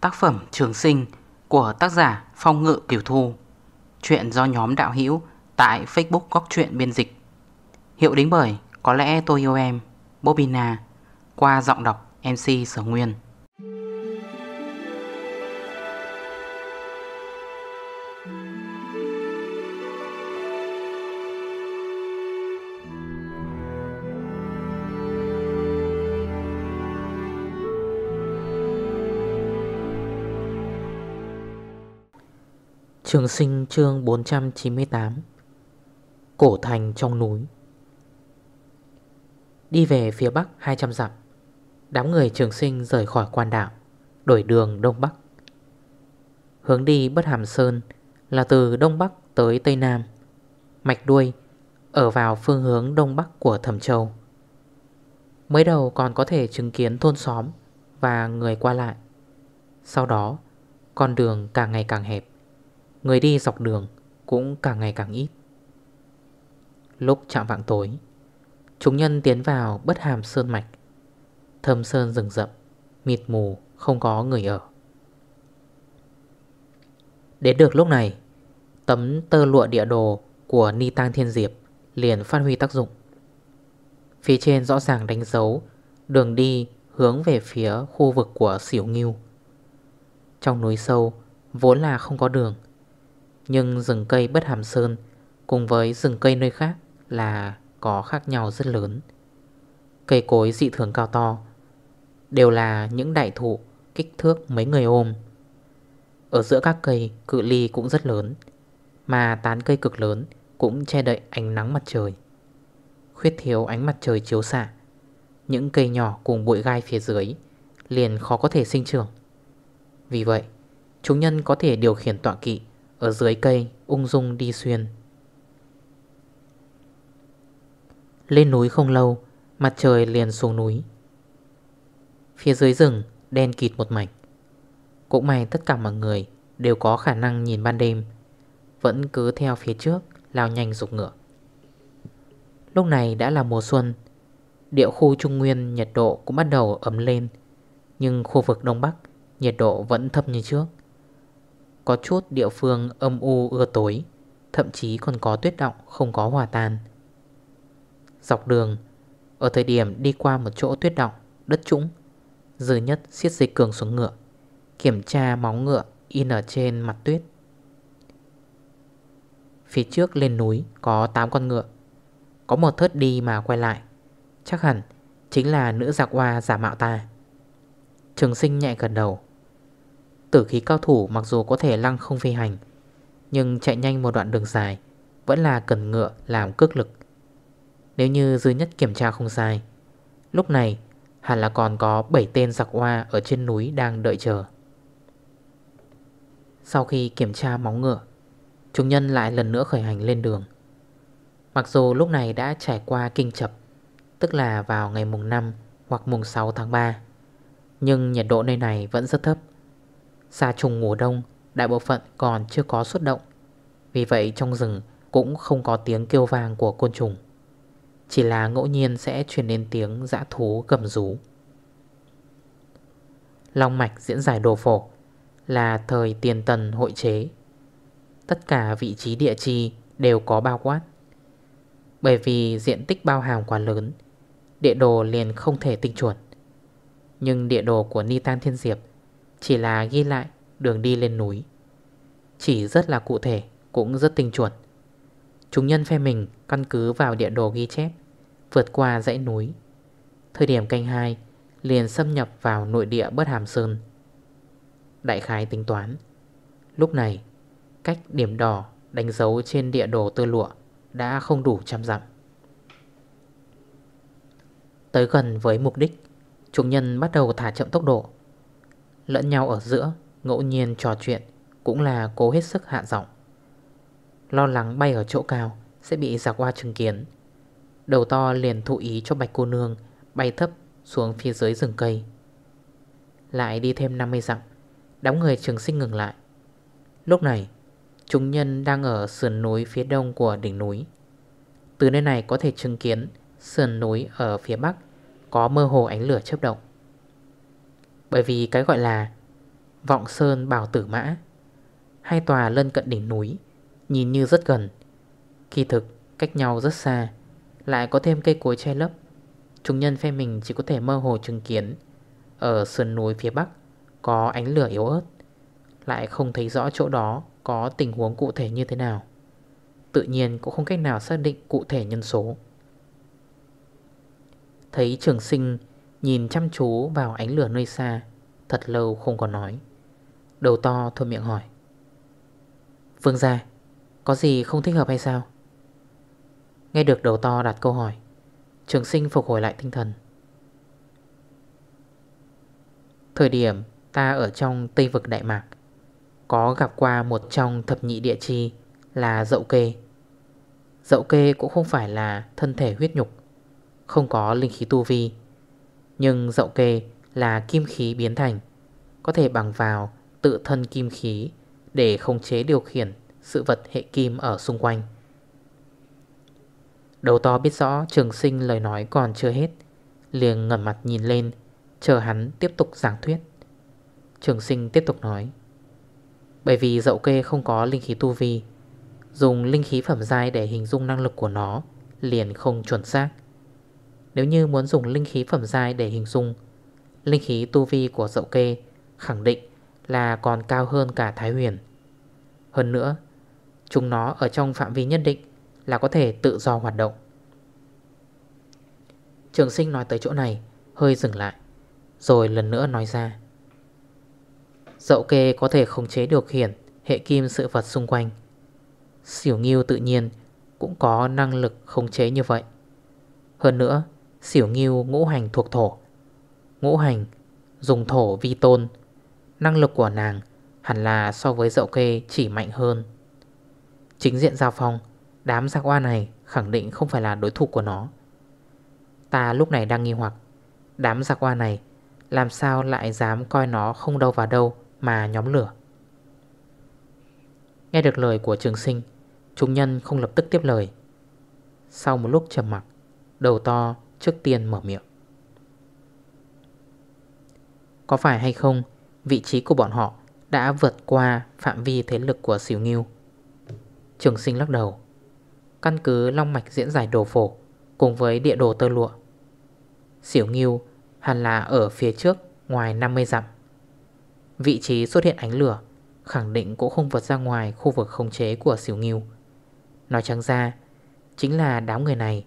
Tác phẩm Trường Sinh của tác giả Phong Ngự Kiều Thu Chuyện do nhóm đạo hữu tại Facebook Góc Chuyện Biên Dịch Hiệu đính bởi Có lẽ tôi yêu em Bobina Qua giọng đọc MC Sở Nguyên Trường sinh chương 498 Cổ thành trong núi Đi về phía bắc 200 dặm Đám người trường sinh rời khỏi quan đạo, Đổi đường đông bắc Hướng đi bất hàm sơn Là từ đông bắc tới tây nam Mạch đuôi Ở vào phương hướng đông bắc của thẩm châu Mới đầu còn có thể chứng kiến thôn xóm Và người qua lại Sau đó Con đường càng ngày càng hẹp Người đi dọc đường cũng càng ngày càng ít Lúc chạm vạng tối Chúng nhân tiến vào bất hàm sơn mạch thơm sơn rừng rậm Mịt mù không có người ở Đến được lúc này Tấm tơ lụa địa đồ của Ni Tăng Thiên Diệp liền phát huy tác dụng Phía trên rõ ràng đánh dấu Đường đi hướng về phía khu vực của xỉu nghiêu Trong núi sâu Vốn là không có đường nhưng rừng cây bất hàm sơn cùng với rừng cây nơi khác là có khác nhau rất lớn. Cây cối dị thường cao to đều là những đại thụ kích thước mấy người ôm. Ở giữa các cây cự ly cũng rất lớn, mà tán cây cực lớn cũng che đậy ánh nắng mặt trời. Khuyết thiếu ánh mặt trời chiếu xạ, những cây nhỏ cùng bụi gai phía dưới liền khó có thể sinh trưởng. Vì vậy, chúng nhân có thể điều khiển tọa kỵ ở dưới cây ung dung đi xuyên Lên núi không lâu Mặt trời liền xuống núi Phía dưới rừng đen kịt một mảnh Cũng may tất cả mọi người Đều có khả năng nhìn ban đêm Vẫn cứ theo phía trước Lao nhanh rục ngựa Lúc này đã là mùa xuân Địa khu Trung Nguyên nhiệt độ cũng bắt đầu ấm lên Nhưng khu vực Đông Bắc nhiệt độ vẫn thấp như trước có chút địa phương âm u ưa tối Thậm chí còn có tuyết động không có hòa tan Dọc đường Ở thời điểm đi qua một chỗ tuyết động Đất trũng Dư nhất xiết dây cường xuống ngựa Kiểm tra máu ngựa in ở trên mặt tuyết Phía trước lên núi có 8 con ngựa Có một thớt đi mà quay lại Chắc hẳn chính là nữ giặc hoa giả mạo ta Trường sinh nhẹ gần đầu Tử khí cao thủ mặc dù có thể lăng không phi hành Nhưng chạy nhanh một đoạn đường dài Vẫn là cần ngựa làm cước lực Nếu như dư nhất kiểm tra không sai Lúc này hẳn là còn có 7 tên giặc hoa ở trên núi đang đợi chờ Sau khi kiểm tra móng ngựa Chúng nhân lại lần nữa khởi hành lên đường Mặc dù lúc này đã trải qua kinh chập Tức là vào ngày mùng 5 hoặc mùng 6 tháng 3 Nhưng nhiệt độ nơi này vẫn rất thấp xa trùng mùa đông Đại bộ phận còn chưa có xuất động Vì vậy trong rừng Cũng không có tiếng kêu vàng của côn trùng Chỉ là ngẫu nhiên sẽ truyền đến tiếng dã thú gầm rú Long mạch diễn giải đồ phổ Là thời tiền tần hội chế Tất cả vị trí địa chi đều có bao quát Bởi vì diện tích bao hàm quá lớn Địa đồ liền không thể tinh chuẩn Nhưng địa đồ của Ni Tăng Thiên Diệp chỉ là ghi lại đường đi lên núi Chỉ rất là cụ thể Cũng rất tinh chuẩn Chúng nhân phe mình căn cứ vào địa đồ ghi chép Vượt qua dãy núi Thời điểm canh 2 Liền xâm nhập vào nội địa bất hàm sơn Đại khái tính toán Lúc này Cách điểm đỏ đánh dấu trên địa đồ tư lụa Đã không đủ trăm dặm Tới gần với mục đích Chúng nhân bắt đầu thả chậm tốc độ Lẫn nhau ở giữa Ngẫu nhiên trò chuyện Cũng là cố hết sức hạ giọng Lo lắng bay ở chỗ cao Sẽ bị giặc qua chứng kiến Đầu to liền thụ ý cho bạch cô nương Bay thấp xuống phía dưới rừng cây Lại đi thêm 50 dặm Đám người trường sinh ngừng lại Lúc này Chúng nhân đang ở sườn núi phía đông của đỉnh núi Từ nơi này có thể chứng kiến Sườn núi ở phía bắc Có mơ hồ ánh lửa chấp động bởi vì cái gọi là Vọng Sơn Bảo Tử Mã Hai tòa lân cận đỉnh núi Nhìn như rất gần Kỳ thực cách nhau rất xa Lại có thêm cây cối che lấp Chúng nhân phe mình chỉ có thể mơ hồ chứng kiến Ở sườn núi phía bắc Có ánh lửa yếu ớt Lại không thấy rõ chỗ đó Có tình huống cụ thể như thế nào Tự nhiên cũng không cách nào xác định cụ thể nhân số Thấy trường sinh Nhìn chăm chú vào ánh lửa nơi xa Thật lâu không còn nói Đầu to thôi miệng hỏi Vương gia Có gì không thích hợp hay sao Nghe được đầu to đặt câu hỏi Trường sinh phục hồi lại tinh thần Thời điểm ta ở trong Tây vực Đại Mạc Có gặp qua một trong thập nhị địa chi Là dậu kê Dậu kê cũng không phải là thân thể huyết nhục Không có linh khí tu vi nhưng dậu kê là kim khí biến thành Có thể bằng vào tự thân kim khí Để khống chế điều khiển sự vật hệ kim ở xung quanh Đầu to biết rõ trường sinh lời nói còn chưa hết Liền ngẩn mặt nhìn lên Chờ hắn tiếp tục giảng thuyết Trường sinh tiếp tục nói Bởi vì dậu kê không có linh khí tu vi Dùng linh khí phẩm dai để hình dung năng lực của nó Liền không chuẩn xác nếu như muốn dùng linh khí phẩm giai để hình dung Linh khí tu vi của dậu kê Khẳng định là còn cao hơn cả Thái Huyền Hơn nữa Chúng nó ở trong phạm vi nhất định Là có thể tự do hoạt động Trường sinh nói tới chỗ này Hơi dừng lại Rồi lần nữa nói ra Dậu kê có thể khống chế điều khiển Hệ kim sự vật xung quanh Xỉu nghiêu tự nhiên Cũng có năng lực khống chế như vậy Hơn nữa Xỉu nghiêu ngũ hành thuộc thổ Ngũ hành dùng thổ vi tôn Năng lực của nàng hẳn là so với dậu kê chỉ mạnh hơn Chính diện giao phong Đám giác oa này khẳng định không phải là đối thủ của nó Ta lúc này đang nghi hoặc Đám giác oa này Làm sao lại dám coi nó không đâu vào đâu Mà nhóm lửa Nghe được lời của trường sinh Chúng nhân không lập tức tiếp lời Sau một lúc trầm mặc Đầu to trước tiên mở miệng. Có phải hay không, vị trí của bọn họ đã vượt qua phạm vi thế lực của xỉu nghiêu? Trường sinh lắc đầu. Căn cứ long mạch diễn giải đồ phổ cùng với địa đồ tơ lụa. Xỉu nghiêu hẳn là ở phía trước ngoài 50 dặm. Vị trí xuất hiện ánh lửa khẳng định cũng không vượt ra ngoài khu vực khống chế của xỉu nghiêu. Nói trắng ra, chính là đám người này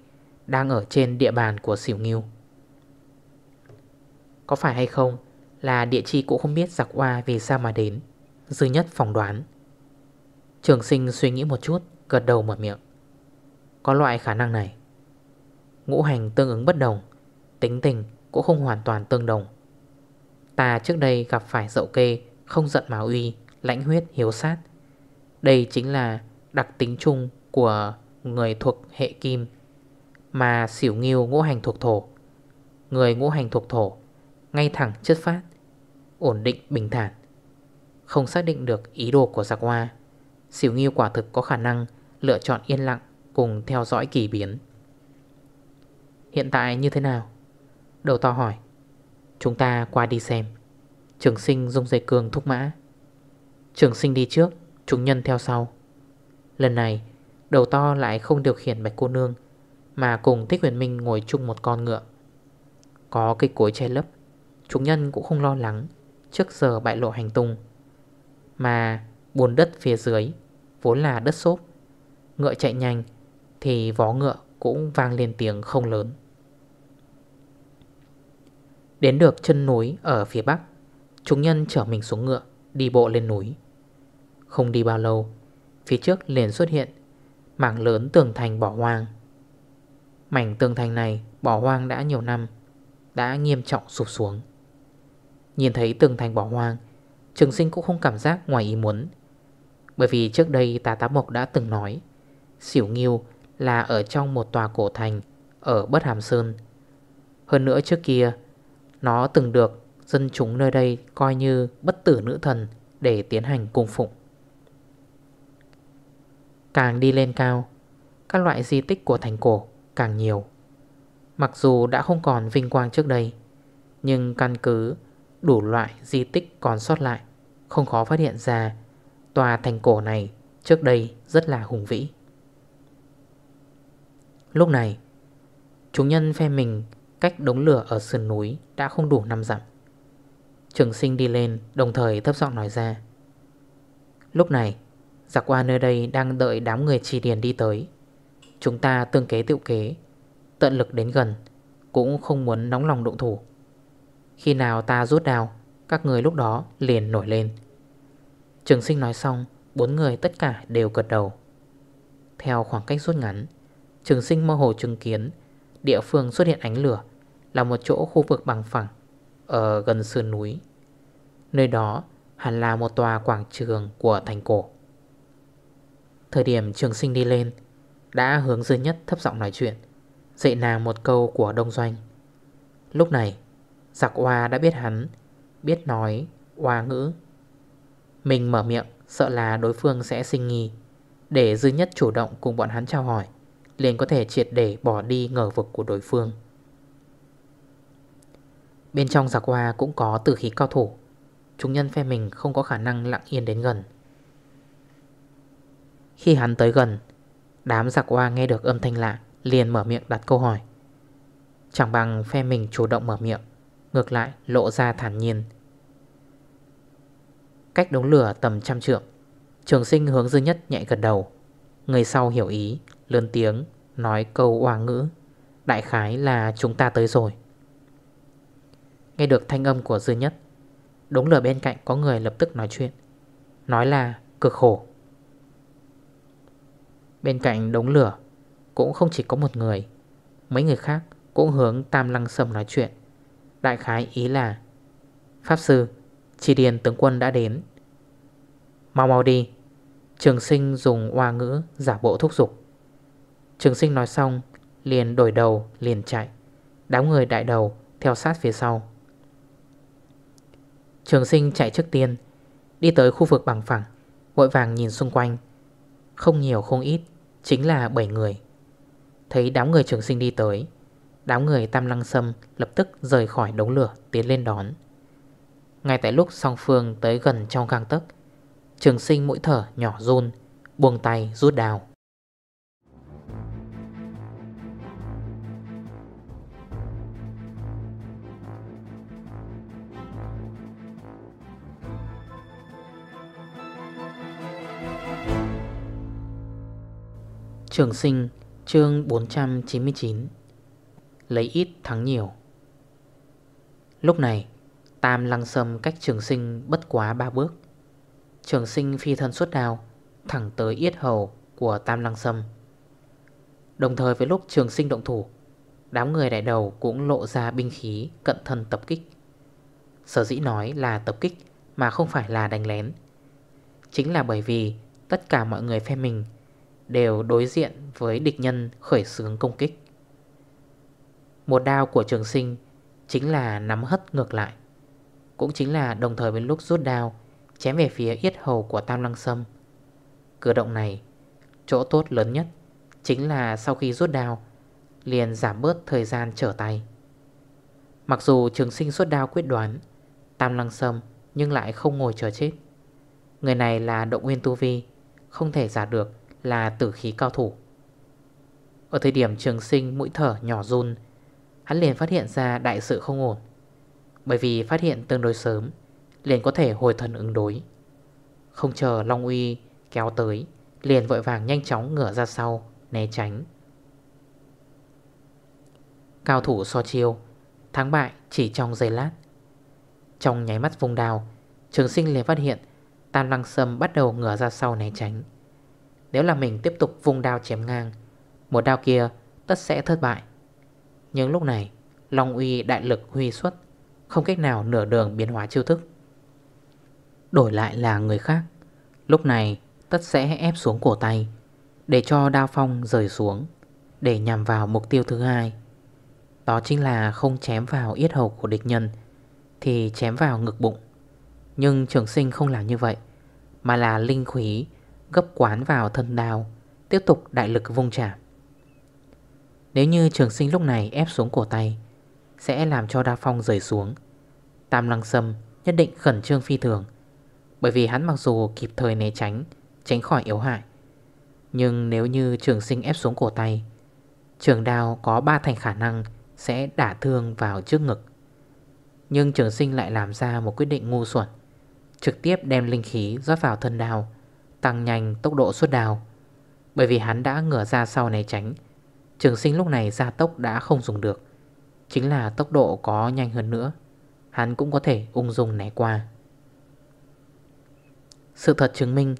đang ở trên địa bàn của xỉu nghiêu Có phải hay không Là địa chi cũng không biết giặc oa vì sao mà đến Dư nhất phỏng đoán Trường sinh suy nghĩ một chút Gật đầu mở miệng Có loại khả năng này Ngũ hành tương ứng bất đồng Tính tình cũng không hoàn toàn tương đồng Ta trước đây gặp phải dậu kê Không giận mà uy Lãnh huyết hiếu sát Đây chính là đặc tính chung của người thuộc hệ kim mà xỉu nghiêu ngũ hành thuộc thổ Người ngũ hành thuộc thổ Ngay thẳng chất phát Ổn định bình thản Không xác định được ý đồ của giặc hoa Xỉu nghiêu quả thực có khả năng Lựa chọn yên lặng cùng theo dõi kỳ biến Hiện tại như thế nào? Đầu to hỏi Chúng ta qua đi xem Trường sinh dung dây cường thúc mã Trường sinh đi trước Chúng nhân theo sau Lần này đầu to lại không điều khiển bạch cô nương mà cùng Thích Huyền Minh ngồi chung một con ngựa Có cây cối che lấp Chúng nhân cũng không lo lắng Trước giờ bại lộ hành tung Mà buồn đất phía dưới Vốn là đất xốp Ngựa chạy nhanh Thì vó ngựa cũng vang lên tiếng không lớn Đến được chân núi ở phía bắc Chúng nhân chở mình xuống ngựa Đi bộ lên núi Không đi bao lâu Phía trước liền xuất hiện Mảng lớn tường thành bỏ hoang Mảnh tường thành này bỏ hoang đã nhiều năm Đã nghiêm trọng sụp xuống Nhìn thấy tường thành bỏ hoang Trường sinh cũng không cảm giác ngoài ý muốn Bởi vì trước đây tà tá mộc đã từng nói Xỉu nghiêu là ở trong một tòa cổ thành Ở Bất Hàm Sơn Hơn nữa trước kia Nó từng được dân chúng nơi đây coi như bất tử nữ thần Để tiến hành cung phụng Càng đi lên cao Các loại di tích của thành cổ càng nhiều Mặc dù đã không còn vinh quang trước đây Nhưng căn cứ đủ loại di tích còn sót lại Không khó phát hiện ra Tòa thành cổ này trước đây rất là hùng vĩ Lúc này Chúng nhân phe mình cách đống lửa ở sườn núi đã không đủ năm dặm Trường sinh đi lên đồng thời thấp giọng nói ra Lúc này Giặc qua nơi đây đang đợi đám người trì điền đi tới Chúng ta tương kế tiệu kế Tận lực đến gần Cũng không muốn nóng lòng động thủ Khi nào ta rút đào Các người lúc đó liền nổi lên Trường sinh nói xong Bốn người tất cả đều gật đầu Theo khoảng cách rút ngắn Trường sinh mơ hồ chứng kiến Địa phương xuất hiện ánh lửa Là một chỗ khu vực bằng phẳng Ở gần sườn núi Nơi đó hẳn là một tòa quảng trường của thành cổ Thời điểm trường sinh đi lên đã hướng dư nhất thấp giọng nói chuyện Dạy nàng một câu của đông doanh Lúc này Giặc hoa đã biết hắn Biết nói hoa ngữ Mình mở miệng sợ là đối phương sẽ sinh nghi Để dư nhất chủ động cùng bọn hắn trao hỏi liền có thể triệt để bỏ đi ngờ vực của đối phương Bên trong giặc hoa cũng có tử khí cao thủ Chúng nhân phe mình không có khả năng lặng yên đến gần Khi hắn tới gần Đám giặc hoa nghe được âm thanh lạ Liền mở miệng đặt câu hỏi Chẳng bằng phe mình chủ động mở miệng Ngược lại lộ ra thản nhiên Cách đống lửa tầm trăm trượng Trường sinh hướng dư nhất nhạy gần đầu Người sau hiểu ý Lớn tiếng nói câu hoa ngữ Đại khái là chúng ta tới rồi Nghe được thanh âm của dư nhất Đống lửa bên cạnh có người lập tức nói chuyện Nói là cực khổ Bên cạnh đống lửa Cũng không chỉ có một người Mấy người khác cũng hướng Tam Lăng Sâm nói chuyện Đại khái ý là Pháp sư Chỉ điền tướng quân đã đến Mau mau đi Trường sinh dùng hoa ngữ giả bộ thúc dục Trường sinh nói xong Liền đổi đầu liền chạy Đám người đại đầu theo sát phía sau Trường sinh chạy trước tiên Đi tới khu vực bằng phẳng Vội vàng nhìn xung quanh không nhiều không ít Chính là 7 người Thấy đám người trường sinh đi tới Đám người tam lăng sâm lập tức rời khỏi đống lửa Tiến lên đón Ngay tại lúc song phương tới gần trong gang tấc Trường sinh mũi thở nhỏ run Buông tay rút đào Trường sinh chương 499 Lấy ít thắng nhiều Lúc này Tam lăng sâm cách trường sinh bất quá 3 bước Trường sinh phi thân suốt đào Thẳng tới yết hầu của tam lăng sâm Đồng thời với lúc trường sinh động thủ Đám người đại đầu cũng lộ ra binh khí cận thân tập kích Sở dĩ nói là tập kích mà không phải là đánh lén Chính là bởi vì tất cả mọi người phe mình đều đối diện với địch nhân khởi xướng công kích. Một đao của trường sinh chính là nắm hất ngược lại. Cũng chính là đồng thời với lúc rút đao chém về phía yết hầu của Tam Lăng Sâm. Cửa động này, chỗ tốt lớn nhất chính là sau khi rút đao liền giảm bớt thời gian trở tay. Mặc dù trường sinh suốt đao quyết đoán, Tam Lăng Sâm nhưng lại không ngồi chờ chết. Người này là động nguyên tu vi, không thể giả được là tử khí cao thủ Ở thời điểm trường sinh mũi thở nhỏ run Hắn liền phát hiện ra đại sự không ổn Bởi vì phát hiện tương đối sớm Liền có thể hồi thần ứng đối Không chờ Long Uy kéo tới Liền vội vàng nhanh chóng ngửa ra sau Né tránh Cao thủ so chiêu Thắng bại chỉ trong giây lát Trong nháy mắt vùng đào Trường sinh liền phát hiện Tam lăng sâm bắt đầu ngửa ra sau né tránh nếu là mình tiếp tục vùng đao chém ngang Một đao kia tất sẽ thất bại Nhưng lúc này Long uy đại lực huy xuất Không cách nào nửa đường biến hóa chiêu thức Đổi lại là người khác Lúc này tất sẽ ép xuống cổ tay Để cho đao phong rời xuống Để nhằm vào mục tiêu thứ hai Đó chính là không chém vào yết hầu của địch nhân Thì chém vào ngực bụng Nhưng trường sinh không làm như vậy Mà là linh khí gấp quán vào thân đào Tiếp tục đại lực vung trả Nếu như trường sinh lúc này ép xuống cổ tay Sẽ làm cho đa phong rời xuống Tam lăng sâm nhất định khẩn trương phi thường Bởi vì hắn mặc dù kịp thời né tránh Tránh khỏi yếu hại Nhưng nếu như trường sinh ép xuống cổ tay Trường đào có 3 thành khả năng Sẽ đả thương vào trước ngực Nhưng trường sinh lại làm ra một quyết định ngu xuẩn Trực tiếp đem linh khí rót vào thân đào Tăng nhanh tốc độ xuất đào Bởi vì hắn đã ngửa ra sau này tránh Trường sinh lúc này ra tốc đã không dùng được Chính là tốc độ có nhanh hơn nữa Hắn cũng có thể ung dung né qua Sự thật chứng minh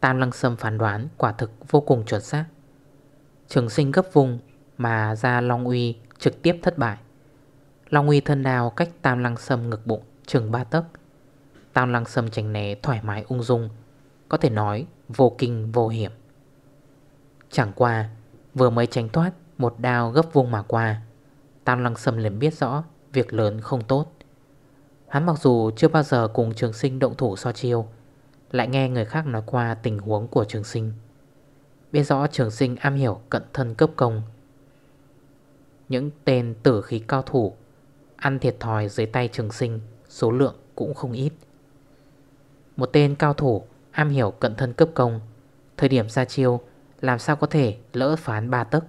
Tam lăng sâm phán đoán quả thực vô cùng chuẩn xác Trường sinh gấp vùng Mà ra Long Uy trực tiếp thất bại Long Uy thân đào cách tam lăng sâm ngực bụng chừng ba tấc Tam lăng sâm tránh né thoải mái ung dung có thể nói vô kinh vô hiểm Chẳng qua Vừa mới tránh thoát Một đao gấp vung mà qua Tam lăng sâm liền biết rõ Việc lớn không tốt Hắn mặc dù chưa bao giờ cùng trường sinh động thủ so chiêu Lại nghe người khác nói qua tình huống của trường sinh Biết rõ trường sinh am hiểu cận thân cấp công Những tên tử khí cao thủ Ăn thiệt thòi dưới tay trường sinh Số lượng cũng không ít Một tên cao thủ Am hiểu cận thân cấp công Thời điểm ra chiêu Làm sao có thể lỡ phán 3 tấc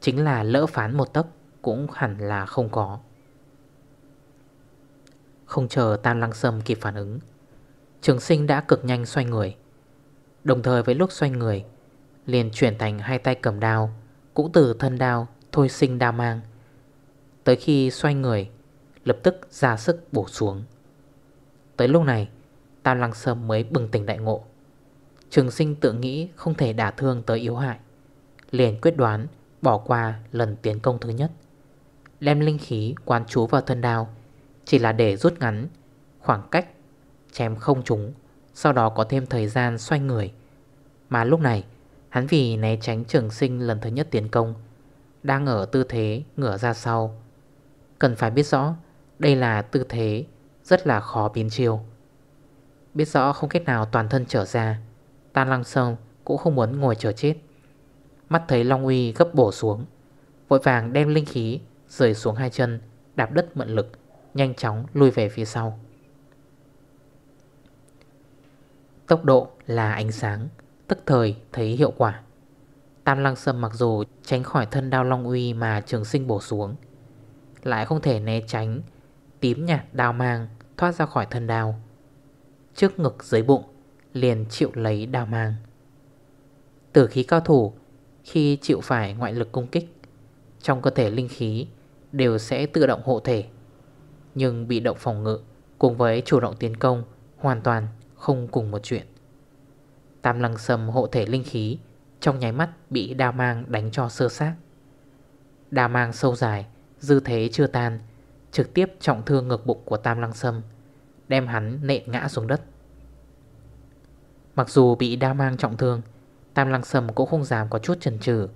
Chính là lỡ phán một tấc Cũng hẳn là không có Không chờ Tam Lăng Sâm kịp phản ứng Trường sinh đã cực nhanh xoay người Đồng thời với lúc xoay người Liền chuyển thành hai tay cầm đao Cũng từ thân đao Thôi sinh đao mang Tới khi xoay người Lập tức ra sức bổ xuống Tới lúc này Tam Lăng Sâm mới bừng tỉnh đại ngộ Trường sinh tự nghĩ không thể đả thương tới yếu hại Liền quyết đoán bỏ qua lần tiến công thứ nhất Đem linh khí quán chú vào thân đao Chỉ là để rút ngắn khoảng cách chém không trúng Sau đó có thêm thời gian xoay người Mà lúc này Hắn vì né tránh trường sinh lần thứ nhất tiến công Đang ở tư thế ngửa ra sau Cần phải biết rõ Đây là tư thế rất là khó biến chiều Biết rõ không cách nào toàn thân trở ra Tan lăng sông cũng không muốn ngồi chờ chết Mắt thấy Long Uy gấp bổ xuống Vội vàng đem linh khí Rời xuống hai chân Đạp đất mượn lực Nhanh chóng lui về phía sau Tốc độ là ánh sáng Tức thời thấy hiệu quả Tam lăng sâm mặc dù tránh khỏi thân đao Long Uy Mà trường sinh bổ xuống Lại không thể né tránh Tím nhạt đao mang thoát ra khỏi thân đao trước ngực dưới bụng Liền chịu lấy đào mang Tử khí cao thủ Khi chịu phải ngoại lực công kích Trong cơ thể linh khí Đều sẽ tự động hộ thể Nhưng bị động phòng ngự Cùng với chủ động tiến công Hoàn toàn không cùng một chuyện Tam lăng sầm hộ thể linh khí Trong nháy mắt bị đào mang đánh cho sơ xác đào mang sâu dài Dư thế chưa tan Trực tiếp trọng thương ngực bụng của Tam lăng sâm Đem hắn nện ngã xuống đất Mặc dù bị đa mang trọng thương Tam lăng sầm cũng không dám có chút chần chừ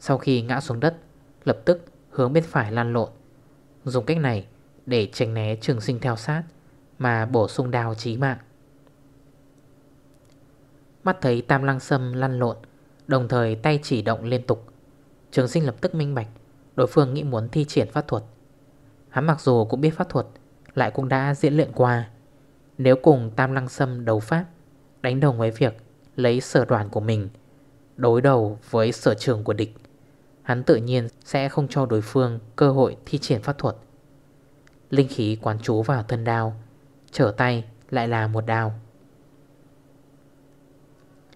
Sau khi ngã xuống đất Lập tức hướng bên phải lan lộn Dùng cách này để tránh né trường sinh theo sát Mà bổ sung đào chí mạng Mắt thấy tam lăng sâm lăn lộn Đồng thời tay chỉ động liên tục Trường sinh lập tức minh bạch Đối phương nghĩ muốn thi triển pháp thuật Hắn mặc dù cũng biết pháp thuật lại cũng đã diễn luyện qua Nếu cùng Tam Lăng Sâm đấu pháp Đánh đồng với việc lấy sở đoàn của mình Đối đầu với sở trường của địch Hắn tự nhiên sẽ không cho đối phương cơ hội thi triển pháp thuật Linh khí quán trú vào thân đao Trở tay lại là một đao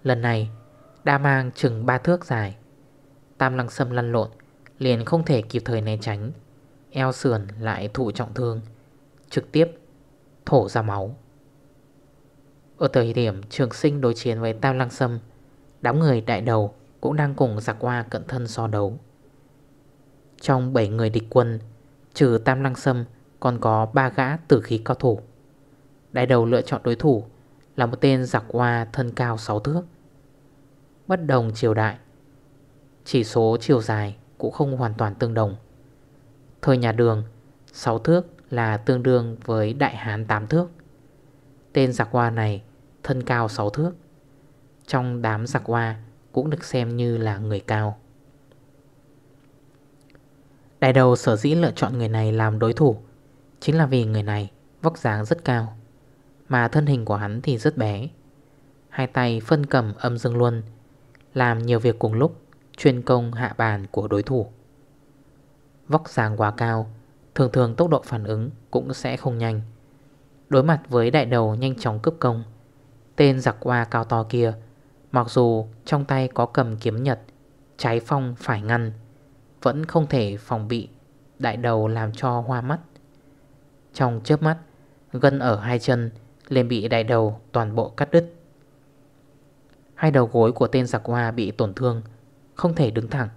Lần này Đa mang chừng ba thước dài Tam lăng sâm lăn lộn Liền không thể kịp thời né tránh Eo sườn lại thụ trọng thương trực tiếp thổ ra máu. Ở thời điểm trường sinh đối chiến với Tam Lăng Sâm, đám người đại đầu cũng đang cùng giặc qua cận thân so đấu. Trong 7 người địch quân, trừ Tam Lăng Sâm còn có 3 gã tử khí cao thủ. Đại đầu lựa chọn đối thủ là một tên giặc hoa thân cao 6 thước. Bất đồng chiều đại, chỉ số chiều dài cũng không hoàn toàn tương đồng. Thời nhà đường, 6 thước là tương đương với đại hán tám thước. Tên giặc hoa này thân cao 6 thước. Trong đám giặc hoa cũng được xem như là người cao. Đại đầu sở dĩ lựa chọn người này làm đối thủ Chính là vì người này vóc dáng rất cao Mà thân hình của hắn thì rất bé Hai tay phân cầm âm dương luân Làm nhiều việc cùng lúc Chuyên công hạ bàn của đối thủ Vóc dáng quá cao Thường thường tốc độ phản ứng cũng sẽ không nhanh Đối mặt với đại đầu nhanh chóng cướp công Tên giặc hoa cao to kia Mặc dù trong tay có cầm kiếm nhật Trái phong phải ngăn Vẫn không thể phòng bị Đại đầu làm cho hoa mắt Trong chớp mắt Gân ở hai chân liền bị đại đầu toàn bộ cắt đứt Hai đầu gối của tên giặc hoa bị tổn thương Không thể đứng thẳng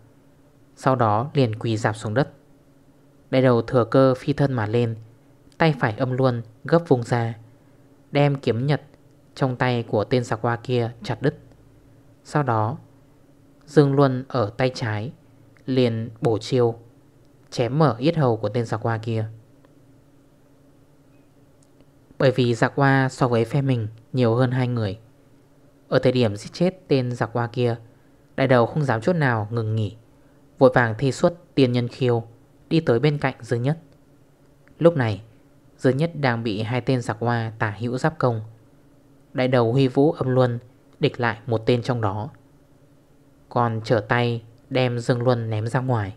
Sau đó liền quỳ dạp xuống đất Đại đầu thừa cơ phi thân mà lên Tay phải âm luôn gấp vùng ra Đem kiếm nhật Trong tay của tên giặc hoa kia chặt đứt Sau đó Dương Luân ở tay trái Liền bổ chiêu Chém mở yết hầu của tên giặc hoa kia Bởi vì giặc hoa so với phe mình Nhiều hơn hai người Ở thời điểm giết chết tên giặc hoa kia Đại đầu không dám chút nào ngừng nghỉ Vội vàng thi xuất tiên nhân khiêu Đi tới bên cạnh Dương Nhất Lúc này Dương Nhất đang bị hai tên giặc hoa tả hữu giáp công Đại đầu huy vũ âm luân Địch lại một tên trong đó Còn trở tay đem Dương Luân ném ra ngoài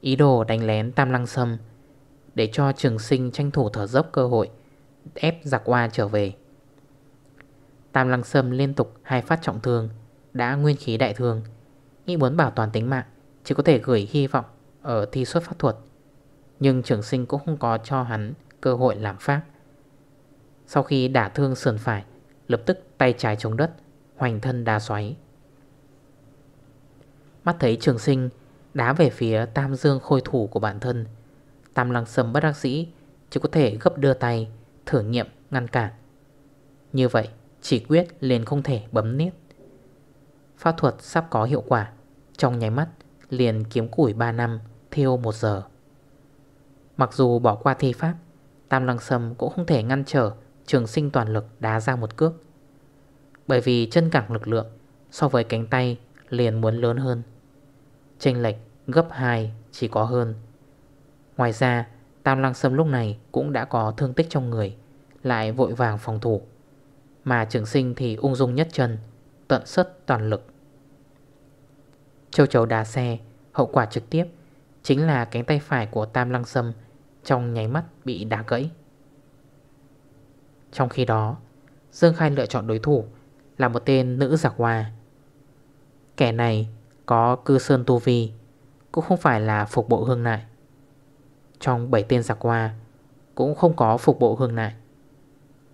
Ý đồ đánh lén tam lăng sâm Để cho trường sinh tranh thủ thở dốc cơ hội Ép giặc hoa trở về Tam lăng sâm liên tục hai phát trọng thương Đã nguyên khí đại thương Nghĩ muốn bảo toàn tính mạng Chỉ có thể gửi hy vọng ở thi xuất pháp thuật Nhưng trường sinh cũng không có cho hắn cơ hội làm pháp Sau khi đả thương sườn phải Lập tức tay trái chống đất Hoành thân đa xoáy Mắt thấy trường sinh Đá về phía tam dương khôi thủ của bản thân Tam lăng sầm bất đắc dĩ Chỉ có thể gấp đưa tay Thử nghiệm ngăn cản Như vậy chỉ quyết liền không thể bấm niết Pháp thuật sắp có hiệu quả Trong nháy mắt liền kiếm củi 3 năm thiêu một giờ Mặc dù bỏ qua thi pháp Tam lăng sâm cũng không thể ngăn trở Trường sinh toàn lực đá ra một cước Bởi vì chân cẳng lực lượng So với cánh tay liền muốn lớn hơn Chênh lệch gấp 2 chỉ có hơn Ngoài ra Tam lăng sâm lúc này cũng đã có thương tích trong người Lại vội vàng phòng thủ Mà trường sinh thì ung dung nhất chân Tận sức toàn lực Châu chấu đá xe Hậu quả trực tiếp Chính là cánh tay phải của Tam Lăng Sâm Trong nháy mắt bị đá gãy Trong khi đó Dương Khai lựa chọn đối thủ Là một tên nữ giặc hoa Kẻ này có cư sơn tu vi Cũng không phải là phục bộ hương nại Trong 7 tên giặc hoa Cũng không có phục bộ hương nại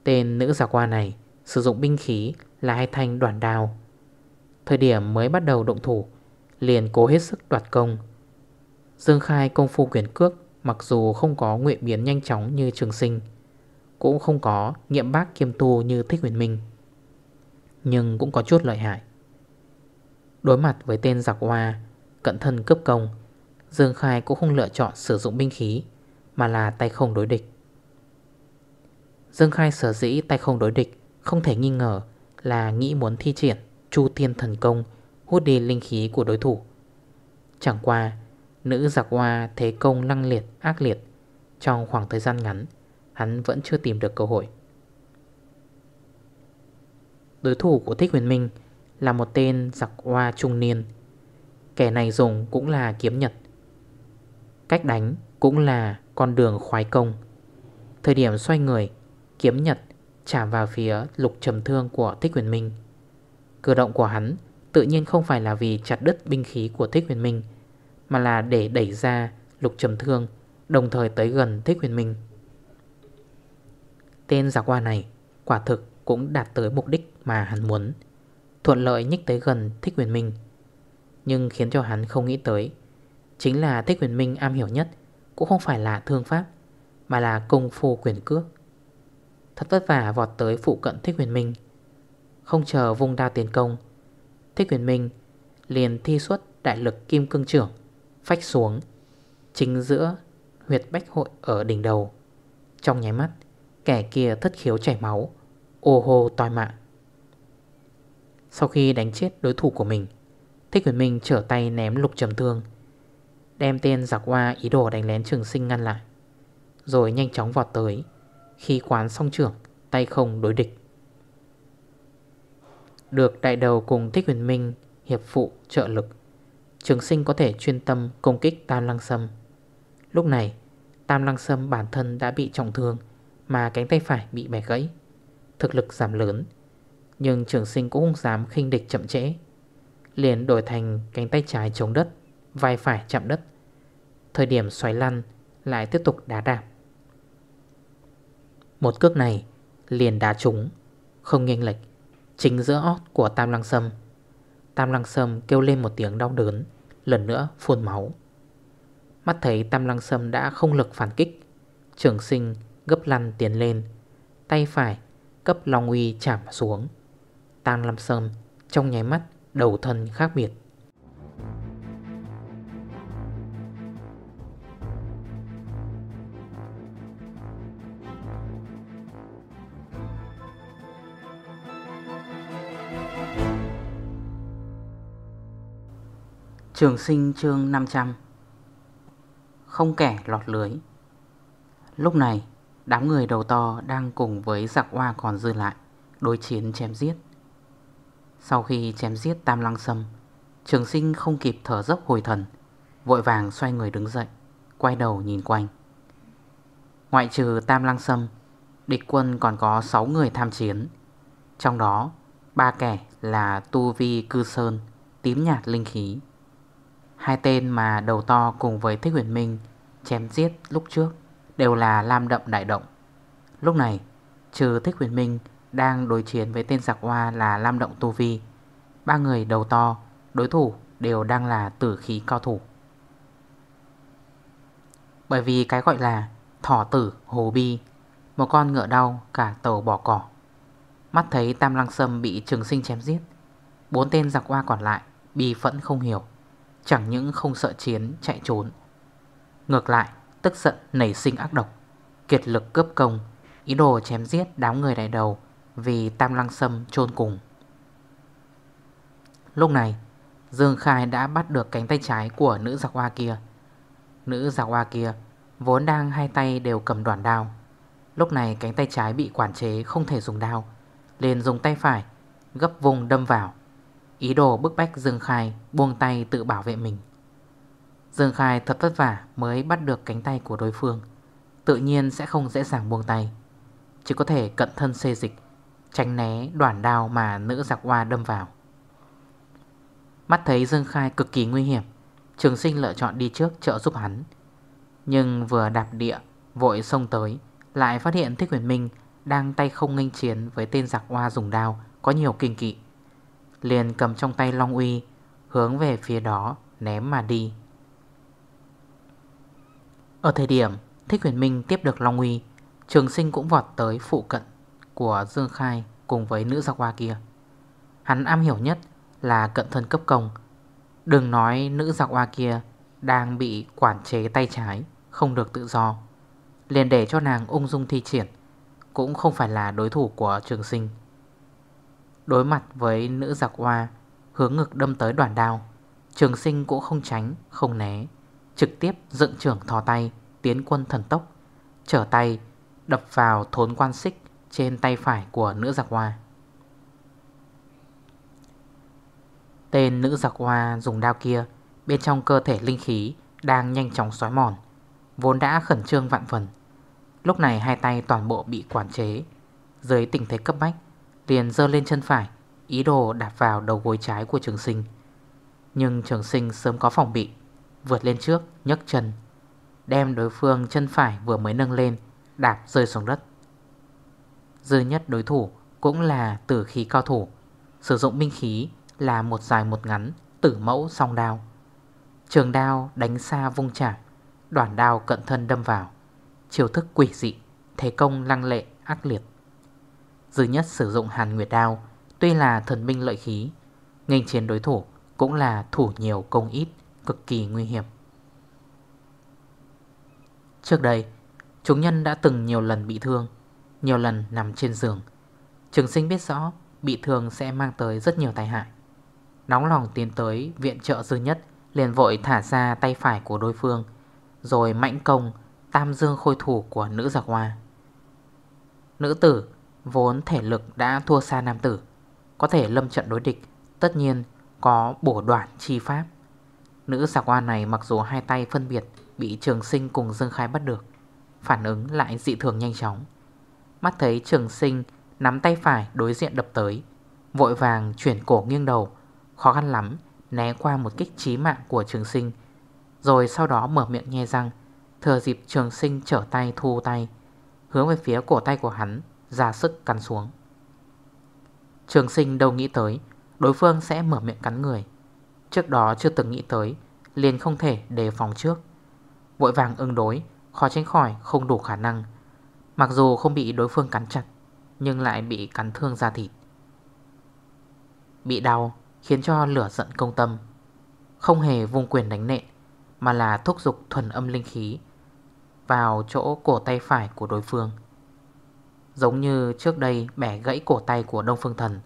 Tên nữ giặc hoa này Sử dụng binh khí là hai thanh đoàn đào Thời điểm mới bắt đầu động thủ Liền cố hết sức đoạt công Dương Khai công phu quyền cước Mặc dù không có nguyện biến nhanh chóng như trường sinh Cũng không có nghiệm bác kiêm tu như Thích Huyền Minh Nhưng cũng có chút lợi hại Đối mặt với tên giặc hoa Cận thân cướp công Dương Khai cũng không lựa chọn sử dụng binh khí Mà là tay không đối địch Dương Khai sở dĩ tay không đối địch Không thể nghi ngờ là nghĩ muốn thi triển Chu Tiên Thần Công Hút đi linh khí của đối thủ Chẳng qua Nữ giặc hoa thế công năng liệt, ác liệt Trong khoảng thời gian ngắn Hắn vẫn chưa tìm được cơ hội Đối thủ của Thích Huyền Minh Là một tên giặc hoa trung niên Kẻ này dùng cũng là kiếm nhật Cách đánh cũng là con đường khoái công Thời điểm xoay người Kiếm nhật chạm vào phía lục trầm thương của Thích Huyền Minh cơ động của hắn tự nhiên không phải là vì chặt đứt binh khí của Thích Huyền Minh mà là để đẩy ra lục trầm thương Đồng thời tới gần thích huyền minh Tên giả qua này Quả thực cũng đạt tới mục đích mà hắn muốn Thuận lợi nhích tới gần thích huyền minh Nhưng khiến cho hắn không nghĩ tới Chính là thích huyền minh am hiểu nhất Cũng không phải là thương pháp Mà là công phu quyền cước Thật vất vả vọt tới phụ cận thích huyền minh Không chờ vùng đao tiến công Thích huyền minh liền thi xuất đại lực kim cương trưởng Phách xuống Chính giữa huyệt bách hội ở đỉnh đầu Trong nháy mắt Kẻ kia thất khiếu chảy máu Ô hô toi mạng Sau khi đánh chết đối thủ của mình Thích Huyền Minh trở tay ném lục trầm thương Đem tên giặc hoa ý đồ đánh lén trường sinh ngăn lại Rồi nhanh chóng vọt tới Khi quán xong trưởng Tay không đối địch Được đại đầu cùng Thích Huyền Minh Hiệp phụ trợ lực Trường sinh có thể chuyên tâm công kích Tam Lăng Sâm Lúc này Tam Lăng Sâm bản thân đã bị trọng thương Mà cánh tay phải bị bẻ gãy Thực lực giảm lớn Nhưng trường sinh cũng không dám khinh địch chậm trễ Liền đổi thành cánh tay trái chống đất Vai phải chạm đất Thời điểm xoáy lăn Lại tiếp tục đá đạp Một cước này Liền đá trúng Không nghiêng lệch Chính giữa ót của Tam Lăng Sâm Tam Lăng Sâm kêu lên một tiếng đau đớn Lần nữa phun máu Mắt thấy Tam Lăng Sâm đã không lực phản kích Trường sinh gấp lăn tiến lên Tay phải cấp Long Uy chạm xuống Tam Lăng Sâm trong nháy mắt đầu thân khác biệt Trường sinh chương 500 Không kẻ lọt lưới Lúc này Đám người đầu to đang cùng với giặc hoa còn dư lại Đối chiến chém giết Sau khi chém giết tam lăng sâm Trường sinh không kịp thở dốc hồi thần Vội vàng xoay người đứng dậy Quay đầu nhìn quanh Ngoại trừ tam lăng sâm Địch quân còn có 6 người tham chiến Trong đó ba kẻ là Tu Vi Cư Sơn Tím nhạt linh khí Hai tên mà đầu to cùng với Thích Huyền Minh chém giết lúc trước đều là Lam Đậm Đại Động. Lúc này, trừ Thích Huyền Minh đang đối chiến với tên giặc hoa là Lam Động Tu Vi. Ba người đầu to, đối thủ đều đang là tử khí cao thủ. Bởi vì cái gọi là thỏ tử hồ bi, một con ngựa đau cả tàu bỏ cỏ. Mắt thấy Tam Lăng Sâm bị trường sinh chém giết, bốn tên giặc hoa còn lại bị phẫn không hiểu. Chẳng những không sợ chiến chạy trốn Ngược lại tức giận nảy sinh ác độc Kiệt lực cướp công Ý đồ chém giết đám người đại đầu Vì tam lăng sâm chôn cùng Lúc này Dương Khai đã bắt được cánh tay trái của nữ giặc hoa kia Nữ giặc hoa kia Vốn đang hai tay đều cầm đoạn đao Lúc này cánh tay trái bị quản chế không thể dùng đao liền dùng tay phải Gấp vùng đâm vào Ý đồ bức bách Dương Khai buông tay tự bảo vệ mình Dương Khai thật vất vả mới bắt được cánh tay của đối phương Tự nhiên sẽ không dễ dàng buông tay Chỉ có thể cận thân xê dịch Tránh né đoạn đao mà nữ giặc hoa đâm vào Mắt thấy Dương Khai cực kỳ nguy hiểm Trường sinh lựa chọn đi trước trợ giúp hắn Nhưng vừa đạp địa Vội xông tới Lại phát hiện Thích Huyền Minh Đang tay không nghênh chiến với tên giặc hoa dùng đao Có nhiều kinh kỵ Liền cầm trong tay Long Uy Hướng về phía đó ném mà đi Ở thời điểm Thích Huyền Minh tiếp được Long Uy Trường sinh cũng vọt tới phụ cận Của Dương Khai cùng với nữ giặc hoa kia Hắn am hiểu nhất Là cận thân cấp công Đừng nói nữ giặc hoa kia Đang bị quản chế tay trái Không được tự do Liền để cho nàng ung dung thi triển Cũng không phải là đối thủ của trường sinh Đối mặt với nữ giặc hoa Hướng ngực đâm tới đoàn đao Trường sinh cũng không tránh, không né Trực tiếp dựng trưởng thò tay Tiến quân thần tốc Trở tay đập vào thốn quan xích Trên tay phải của nữ giặc hoa Tên nữ giặc hoa dùng đao kia Bên trong cơ thể linh khí Đang nhanh chóng xói mòn Vốn đã khẩn trương vạn phần Lúc này hai tay toàn bộ bị quản chế Dưới tình thế cấp bách Liền dơ lên chân phải Ý đồ đạp vào đầu gối trái của trường sinh Nhưng trường sinh sớm có phòng bị Vượt lên trước nhấc chân Đem đối phương chân phải vừa mới nâng lên Đạp rơi xuống đất Dư nhất đối thủ Cũng là tử khí cao thủ Sử dụng minh khí là một dài một ngắn Tử mẫu song đao Trường đao đánh xa vung trả, Đoạn đao cận thân đâm vào Chiều thức quỷ dị Thế công lăng lệ ác liệt Dư nhất sử dụng hàn nguyệt đao Tuy là thần binh lợi khí Ngành chiến đối thủ cũng là thủ nhiều công ít Cực kỳ nguy hiểm Trước đây Chúng nhân đã từng nhiều lần bị thương Nhiều lần nằm trên giường Trường sinh biết rõ Bị thương sẽ mang tới rất nhiều tai hại Nóng lòng tiến tới viện trợ dư nhất Liền vội thả ra tay phải của đối phương Rồi mạnh công Tam dương khôi thủ của nữ giặc hoa Nữ tử Vốn thể lực đã thua xa nam tử Có thể lâm trận đối địch Tất nhiên có bổ đoạn chi pháp Nữ giả quan này mặc dù hai tay phân biệt Bị trường sinh cùng dương khai bắt được Phản ứng lại dị thường nhanh chóng Mắt thấy trường sinh Nắm tay phải đối diện đập tới Vội vàng chuyển cổ nghiêng đầu Khó khăn lắm Né qua một kích trí mạng của trường sinh Rồi sau đó mở miệng nghe răng Thừa dịp trường sinh trở tay thu tay Hướng về phía cổ tay của hắn ra sức cắn xuống Trường sinh đâu nghĩ tới Đối phương sẽ mở miệng cắn người Trước đó chưa từng nghĩ tới Liền không thể đề phòng trước Vội vàng ứng đối Khó tránh khỏi không đủ khả năng Mặc dù không bị đối phương cắn chặt Nhưng lại bị cắn thương ra thịt Bị đau Khiến cho lửa giận công tâm Không hề vùng quyền đánh nệ Mà là thúc dục thuần âm linh khí Vào chỗ cổ tay phải của đối phương Giống như trước đây bẻ gãy cổ tay của Đông Phương Thần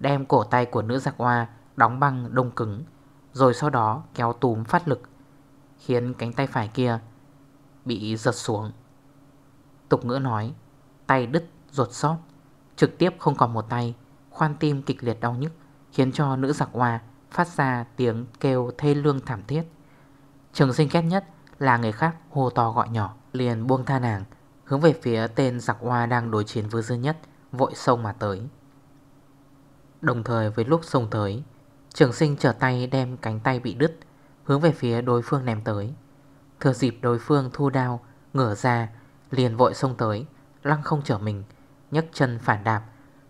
Đem cổ tay của nữ giặc hoa Đóng băng đông cứng Rồi sau đó kéo túm phát lực Khiến cánh tay phải kia Bị giật xuống Tục ngữ nói Tay đứt ruột xót, Trực tiếp không còn một tay Khoan tim kịch liệt đau nhức Khiến cho nữ giặc hoa phát ra tiếng kêu thê lương thảm thiết Trường sinh ghét nhất là người khác hô to gọi nhỏ Liền buông tha nàng Hướng về phía tên giặc hoa đang đối chiến với dư Nhất Vội sông mà tới Đồng thời với lúc sông tới Trường sinh trở tay đem cánh tay bị đứt Hướng về phía đối phương ném tới Thừa dịp đối phương thu đao Ngửa ra Liền vội sông tới Lăng không trở mình nhấc chân phản đạp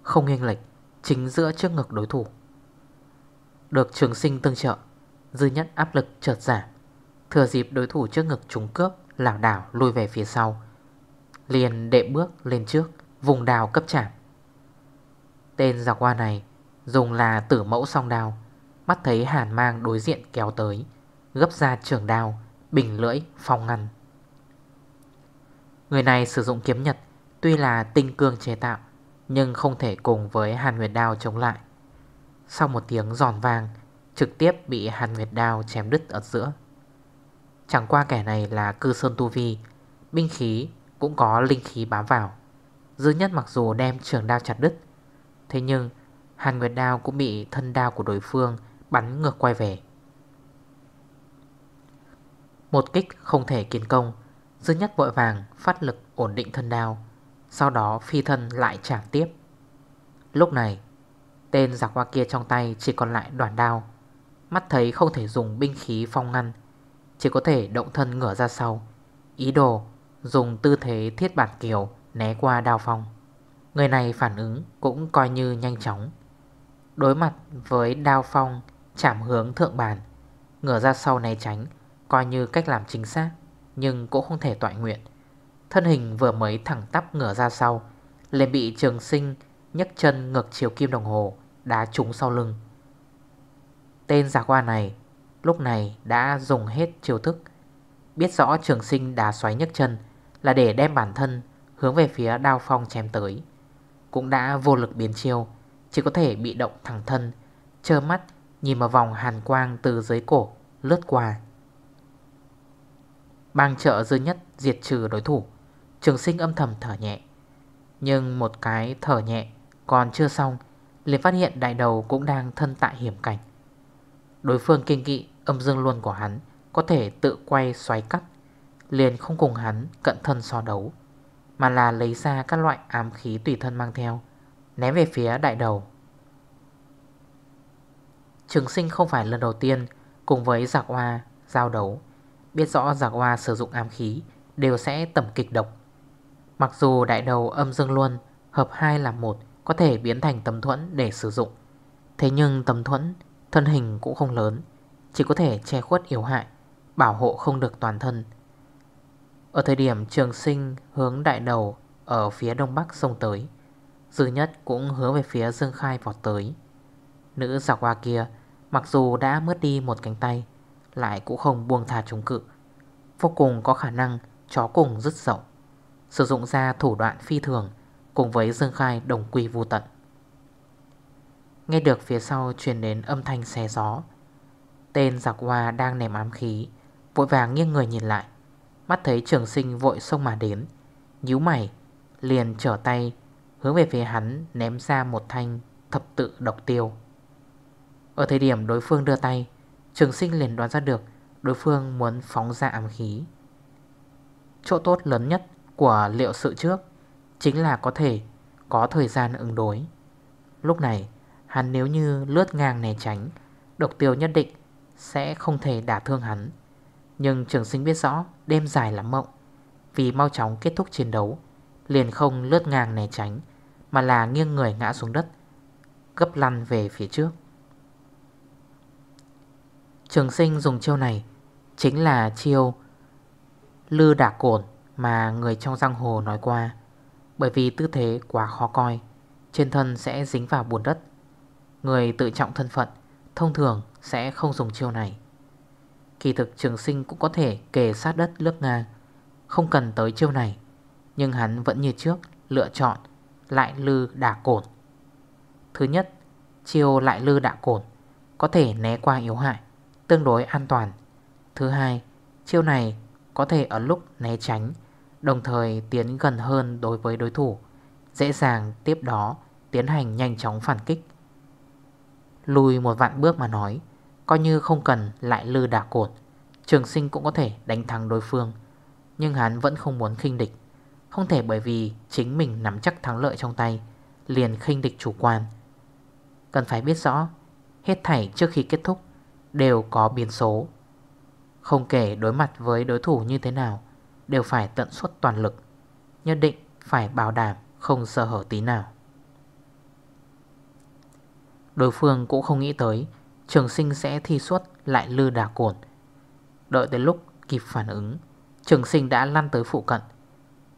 Không nghiêng lệch Chính giữa trước ngực đối thủ Được trường sinh tương trợ Dư nhất áp lực chợt giảm Thừa dịp đối thủ trước ngực trúng cướp lảo đảo lùi về phía sau Liền đệ bước lên trước Vùng đào cấp chạm Tên giặc hoa này Dùng là tử mẫu song đào Mắt thấy hàn mang đối diện kéo tới Gấp ra trường đào Bình lưỡi phong ngăn Người này sử dụng kiếm nhật Tuy là tinh cương chế tạo Nhưng không thể cùng với hàn nguyệt đào chống lại Sau một tiếng giòn vàng Trực tiếp bị hàn nguyệt đào chém đứt ở giữa Chẳng qua kẻ này là cư sơn tu vi Binh khí cũng có linh khí bám vào Dư nhất mặc dù đem trường đao chặt đứt Thế nhưng Hàn Nguyệt đao cũng bị thân đao của đối phương Bắn ngược quay về Một kích không thể kiến công Dư nhất vội vàng phát lực ổn định thân đao Sau đó phi thân lại trả tiếp Lúc này Tên giặc hoa kia trong tay chỉ còn lại đoàn đao Mắt thấy không thể dùng binh khí phong ngăn Chỉ có thể động thân ngửa ra sau Ý đồ Dùng tư thế thiết bản kiểu né qua đao phong Người này phản ứng cũng coi như nhanh chóng Đối mặt với đao phong chạm hướng thượng bàn Ngửa ra sau né tránh Coi như cách làm chính xác Nhưng cũng không thể tọa nguyện Thân hình vừa mới thẳng tắp ngửa ra sau liền bị trường sinh nhấc chân ngược chiều kim đồng hồ Đá trúng sau lưng Tên giả qua này Lúc này đã dùng hết chiều thức Biết rõ trường sinh đã xoáy nhấc chân là để đem bản thân hướng về phía đao phong chém tới. Cũng đã vô lực biến chiêu, chỉ có thể bị động thẳng thân, chơ mắt nhìn vào vòng hàn quang từ dưới cổ lướt qua. Bang trợ dư nhất diệt trừ đối thủ, trường sinh âm thầm thở nhẹ. Nhưng một cái thở nhẹ còn chưa xong, liền phát hiện đại đầu cũng đang thân tại hiểm cảnh. Đối phương kinh kỵ âm dương luôn của hắn có thể tự quay xoáy cắt liền không cùng hắn cận thân so đấu Mà là lấy ra các loại ám khí tùy thân mang theo Ném về phía đại đầu Trường sinh không phải lần đầu tiên Cùng với giặc hoa giao đấu Biết rõ giặc hoa sử dụng ám khí Đều sẽ tẩm kịch độc Mặc dù đại đầu âm dương luôn Hợp 2 là một Có thể biến thành tầm thuẫn để sử dụng Thế nhưng tầm thuẫn Thân hình cũng không lớn Chỉ có thể che khuất yếu hại Bảo hộ không được toàn thân ở thời điểm trường sinh hướng đại đầu ở phía đông bắc sông tới Dư nhất cũng hướng về phía Dương Khai vọt tới Nữ giặc hoa kia mặc dù đã mất đi một cánh tay Lại cũng không buông thà chống cự Vô cùng có khả năng chó cùng rất rộng Sử dụng ra thủ đoạn phi thường Cùng với Dương Khai đồng quy vô tận Nghe được phía sau truyền đến âm thanh xé gió Tên giặc hoa đang ném ám khí Vội vàng nghiêng người nhìn lại Mắt thấy trường sinh vội xông mà đến Nhíu mày Liền trở tay Hướng về phía hắn ném ra một thanh thập tự độc tiêu Ở thời điểm đối phương đưa tay Trường sinh liền đoán ra được Đối phương muốn phóng ra ám khí Chỗ tốt lớn nhất của liệu sự trước Chính là có thể có thời gian ứng đối Lúc này hắn nếu như lướt ngang né tránh Độc tiêu nhất định sẽ không thể đả thương hắn nhưng trường sinh biết rõ đêm dài lắm mộng Vì mau chóng kết thúc chiến đấu Liền không lướt ngang né tránh Mà là nghiêng người ngã xuống đất Gấp lăn về phía trước Trường sinh dùng chiêu này Chính là chiêu Lư đả cổn Mà người trong giang hồ nói qua Bởi vì tư thế quá khó coi Trên thân sẽ dính vào buồn đất Người tự trọng thân phận Thông thường sẽ không dùng chiêu này Kỳ thực trường sinh cũng có thể kề sát đất lướt ngang Không cần tới chiêu này Nhưng hắn vẫn như trước Lựa chọn lại lư đả cổn Thứ nhất Chiêu lại lư đả cổn Có thể né qua yếu hại Tương đối an toàn Thứ hai Chiêu này có thể ở lúc né tránh Đồng thời tiến gần hơn đối với đối thủ Dễ dàng tiếp đó Tiến hành nhanh chóng phản kích Lùi một vạn bước mà nói Coi như không cần lại lư đà cột Trường sinh cũng có thể đánh thắng đối phương Nhưng hắn vẫn không muốn khinh địch Không thể bởi vì chính mình nắm chắc thắng lợi trong tay Liền khinh địch chủ quan Cần phải biết rõ Hết thảy trước khi kết thúc Đều có biến số Không kể đối mặt với đối thủ như thế nào Đều phải tận suất toàn lực Nhất định phải bảo đảm Không sơ hở tí nào Đối phương cũng không nghĩ tới Trường sinh sẽ thi suốt lại lư đà cồn Đợi tới lúc kịp phản ứng Trường sinh đã lăn tới phụ cận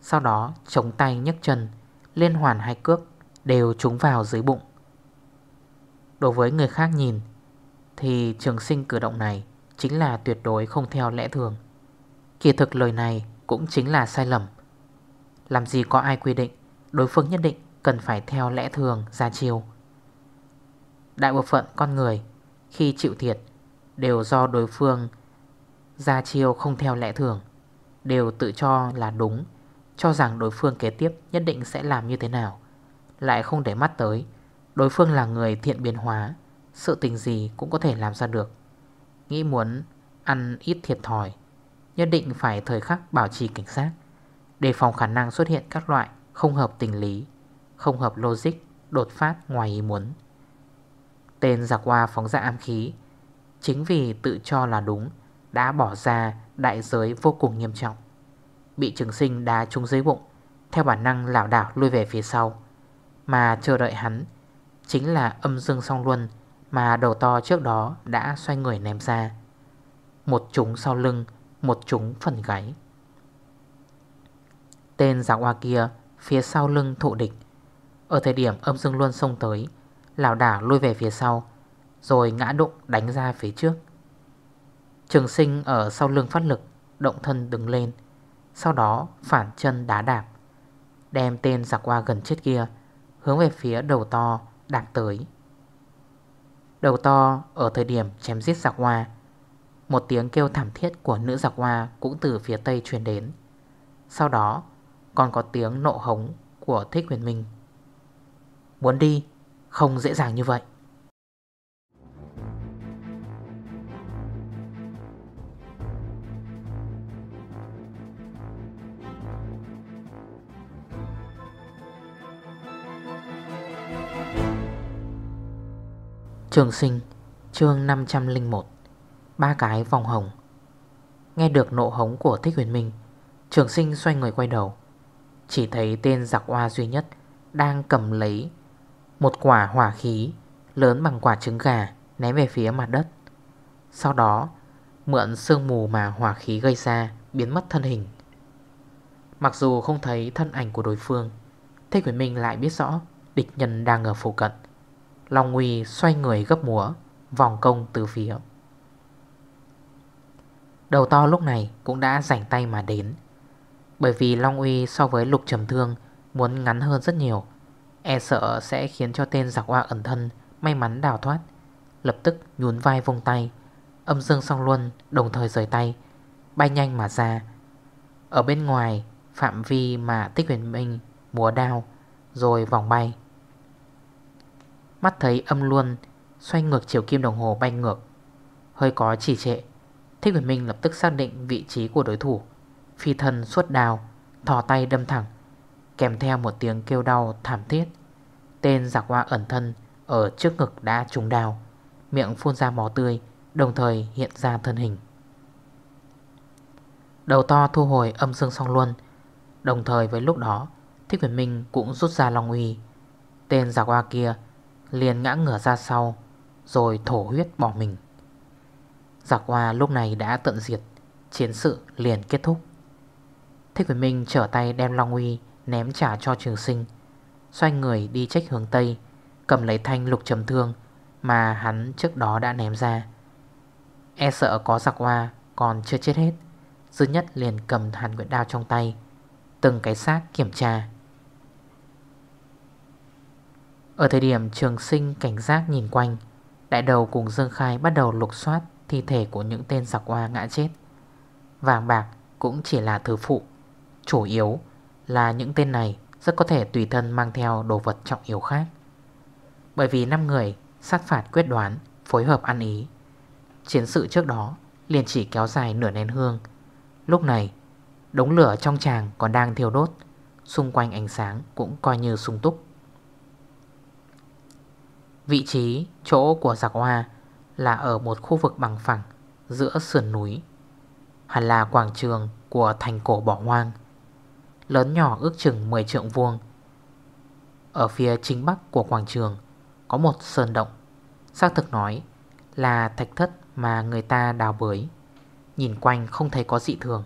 Sau đó chống tay nhấc chân Liên hoàn hai cước Đều trúng vào dưới bụng Đối với người khác nhìn Thì trường sinh cử động này Chính là tuyệt đối không theo lẽ thường Kỳ thực lời này Cũng chính là sai lầm Làm gì có ai quy định Đối phương nhất định cần phải theo lẽ thường ra chiều Đại bộ phận con người khi chịu thiệt đều do đối phương ra chiêu không theo lẽ thường, đều tự cho là đúng, cho rằng đối phương kế tiếp nhất định sẽ làm như thế nào, lại không để mắt tới, đối phương là người thiện biến hóa, sự tình gì cũng có thể làm ra được. Nghĩ muốn ăn ít thiệt thòi, nhất định phải thời khắc bảo trì cảnh sát, đề phòng khả năng xuất hiện các loại không hợp tình lý, không hợp logic, đột phát ngoài ý muốn. Tên giặc hoa phóng ra ám khí Chính vì tự cho là đúng Đã bỏ ra đại giới vô cùng nghiêm trọng Bị trường sinh đá trúng dưới bụng Theo bản năng lảo đảo lui về phía sau Mà chờ đợi hắn Chính là âm dương song luân Mà đầu to trước đó đã xoay người ném ra Một trúng sau lưng Một trúng phần gáy Tên giặc hoa kia Phía sau lưng thụ địch Ở thời điểm âm dương luân xông tới lào đảo lui về phía sau Rồi ngã đụng đánh ra phía trước Trường sinh ở sau lưng phát lực Động thân đứng lên Sau đó phản chân đá đạp Đem tên giặc qua gần chết kia Hướng về phía đầu to đạp tới Đầu to ở thời điểm chém giết giặc hoa Một tiếng kêu thảm thiết của nữ giặc hoa Cũng từ phía tây truyền đến Sau đó còn có tiếng nộ hống của Thích Huyền Minh Muốn đi không dễ dàng như vậy. Trường sinh, chương 501 Ba cái vòng hồng Nghe được nộ hống của Thích Huyền Minh Trường sinh xoay người quay đầu Chỉ thấy tên giặc hoa duy nhất Đang cầm lấy một quả hỏa khí lớn bằng quả trứng gà ném về phía mặt đất Sau đó mượn sương mù mà hỏa khí gây ra biến mất thân hình Mặc dù không thấy thân ảnh của đối phương Thế Quyền Minh lại biết rõ địch nhân đang ở phụ cận Long Nguy xoay người gấp múa Vòng công từ phía Đầu to lúc này cũng đã rảnh tay mà đến Bởi vì Long Uy so với lục trầm thương Muốn ngắn hơn rất nhiều E sợ sẽ khiến cho tên giặc hoa ẩn thân May mắn đào thoát Lập tức nhún vai vung tay Âm dương song luân đồng thời rời tay Bay nhanh mà ra Ở bên ngoài phạm vi mà Tích huyền minh múa đao Rồi vòng bay Mắt thấy âm luôn Xoay ngược chiều kim đồng hồ bay ngược Hơi có chỉ trệ Thích huyền minh lập tức xác định vị trí của đối thủ Phi thân suốt đào Thò tay đâm thẳng Kèm theo một tiếng kêu đau thảm thiết Tên giặc hoa ẩn thân Ở trước ngực đã trúng đào Miệng phun ra máu tươi Đồng thời hiện ra thân hình Đầu to thu hồi âm dương song luôn Đồng thời với lúc đó Thích Quyền Minh cũng rút ra Long Uy Tên giặc hoa kia liền ngã ngửa ra sau Rồi thổ huyết bỏ mình Giặc hoa lúc này đã tận diệt Chiến sự liền kết thúc Thích Quyền Minh trở tay đem Long Uy Ném trả cho trường sinh Xoay người đi trách hướng Tây Cầm lấy thanh lục trầm thương Mà hắn trước đó đã ném ra E sợ có giặc hoa Còn chưa chết hết Dư nhất liền cầm hàn nguyện đao trong tay Từng cái xác kiểm tra Ở thời điểm trường sinh cảnh giác nhìn quanh Đại đầu cùng Dương Khai bắt đầu lục soát Thi thể của những tên giặc hoa ngã chết Vàng bạc cũng chỉ là thứ phụ Chủ yếu là những tên này rất có thể tùy thân mang theo đồ vật trọng yếu khác. Bởi vì 5 người sát phạt quyết đoán, phối hợp ăn ý. Chiến sự trước đó liền chỉ kéo dài nửa nén hương. Lúc này, đống lửa trong tràng còn đang thiêu đốt, xung quanh ánh sáng cũng coi như sung túc. Vị trí chỗ của giặc hoa là ở một khu vực bằng phẳng giữa sườn núi, hẳn là quảng trường của thành cổ bỏ hoang lớn nhỏ ước chừng 10 trượng vuông. Ở phía chính bắc của quảng trường có một sơn động, xác thực nói là thạch thất mà người ta đào bới. Nhìn quanh không thấy có dị thường,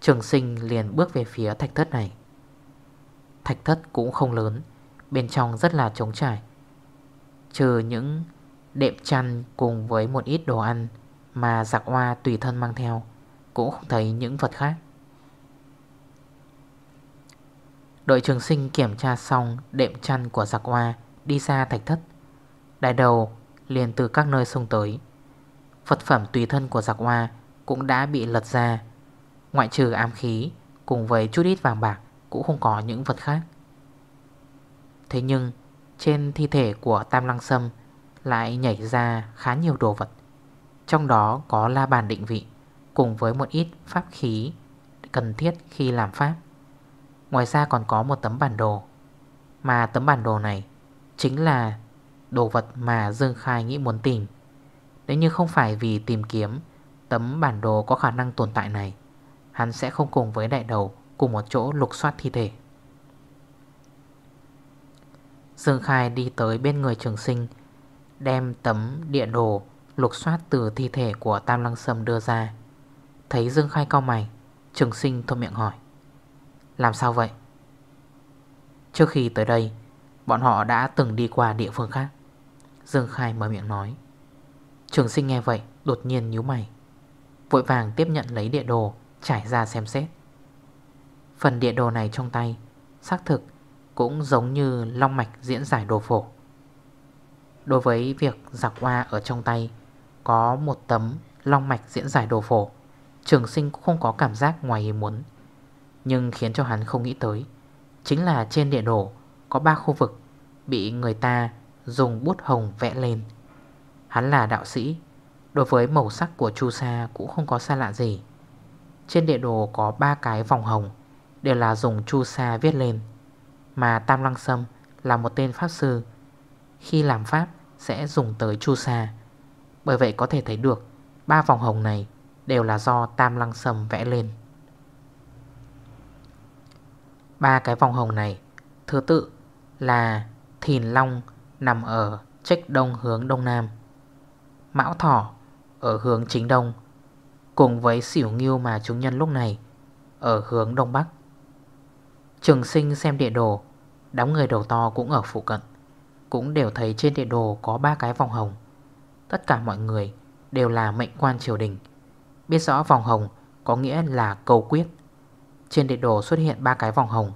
trường sinh liền bước về phía thạch thất này. Thạch thất cũng không lớn, bên trong rất là trống trải. Trừ những đệm chăn cùng với một ít đồ ăn mà giặc hoa tùy thân mang theo, cũng không thấy những vật khác. Đội trường sinh kiểm tra xong đệm chăn của giặc hoa đi ra thạch thất. Đại đầu liền từ các nơi xông tới. Phật phẩm tùy thân của giặc hoa cũng đã bị lật ra. Ngoại trừ ám khí cùng với chút ít vàng bạc cũng không có những vật khác. Thế nhưng trên thi thể của Tam Lăng Sâm lại nhảy ra khá nhiều đồ vật. Trong đó có la bàn định vị cùng với một ít pháp khí cần thiết khi làm pháp. Ngoài ra còn có một tấm bản đồ Mà tấm bản đồ này Chính là đồ vật mà Dương Khai nghĩ muốn tìm Nếu như không phải vì tìm kiếm Tấm bản đồ có khả năng tồn tại này Hắn sẽ không cùng với đại đầu Cùng một chỗ lục soát thi thể Dương Khai đi tới bên người trường sinh Đem tấm địa đồ lục soát từ thi thể của Tam Lăng Sâm đưa ra Thấy Dương Khai cao mày Trường sinh thôi miệng hỏi làm sao vậy? Trước khi tới đây Bọn họ đã từng đi qua địa phương khác Dương Khai mở miệng nói Trường sinh nghe vậy đột nhiên nhú mày Vội vàng tiếp nhận lấy địa đồ Trải ra xem xét Phần địa đồ này trong tay Xác thực cũng giống như long mạch diễn giải đồ phổ Đối với việc giặc hoa ở trong tay Có một tấm long mạch diễn giải đồ phổ Trường sinh cũng không có cảm giác ngoài ý muốn nhưng khiến cho hắn không nghĩ tới Chính là trên địa đồ Có ba khu vực Bị người ta dùng bút hồng vẽ lên Hắn là đạo sĩ Đối với màu sắc của chu sa cũng không có xa lạ gì Trên địa đồ có ba cái vòng hồng Đều là dùng chu sa viết lên Mà Tam Lăng Sâm là một tên pháp sư Khi làm pháp sẽ dùng tới chu sa Bởi vậy có thể thấy được ba vòng hồng này đều là do Tam Lăng Sâm vẽ lên Ba cái vòng hồng này Thứ tự là Thìn Long nằm ở trách đông hướng đông nam Mão Thỏ ở hướng chính đông Cùng với xỉu nghiêu mà chúng nhân lúc này Ở hướng đông bắc Trường sinh xem địa đồ đóng người đầu to cũng ở phụ cận Cũng đều thấy trên địa đồ có ba cái vòng hồng Tất cả mọi người đều là mệnh quan triều đình Biết rõ vòng hồng có nghĩa là cầu quyết trên địa đồ xuất hiện ba cái vòng hồng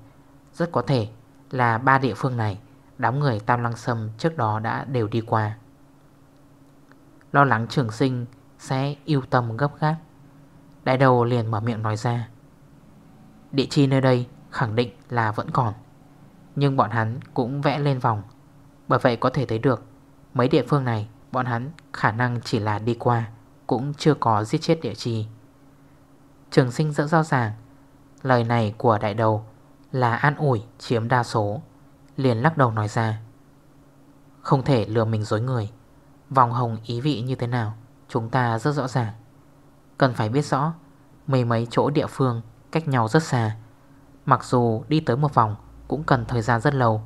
Rất có thể là ba địa phương này Đám người Tam Lăng Sâm trước đó đã đều đi qua Lo lắng trường sinh sẽ yêu tâm gấp gáp Đại đầu liền mở miệng nói ra Địa chi nơi đây khẳng định là vẫn còn Nhưng bọn hắn cũng vẽ lên vòng Bởi vậy có thể thấy được Mấy địa phương này bọn hắn khả năng chỉ là đi qua Cũng chưa có giết chết địa chi Trường sinh rất rõ ràng Lời này của đại đầu là an ủi chiếm đa số Liền lắc đầu nói ra Không thể lừa mình dối người Vòng hồng ý vị như thế nào Chúng ta rất rõ ràng Cần phải biết rõ Mấy mấy chỗ địa phương cách nhau rất xa Mặc dù đi tới một vòng Cũng cần thời gian rất lâu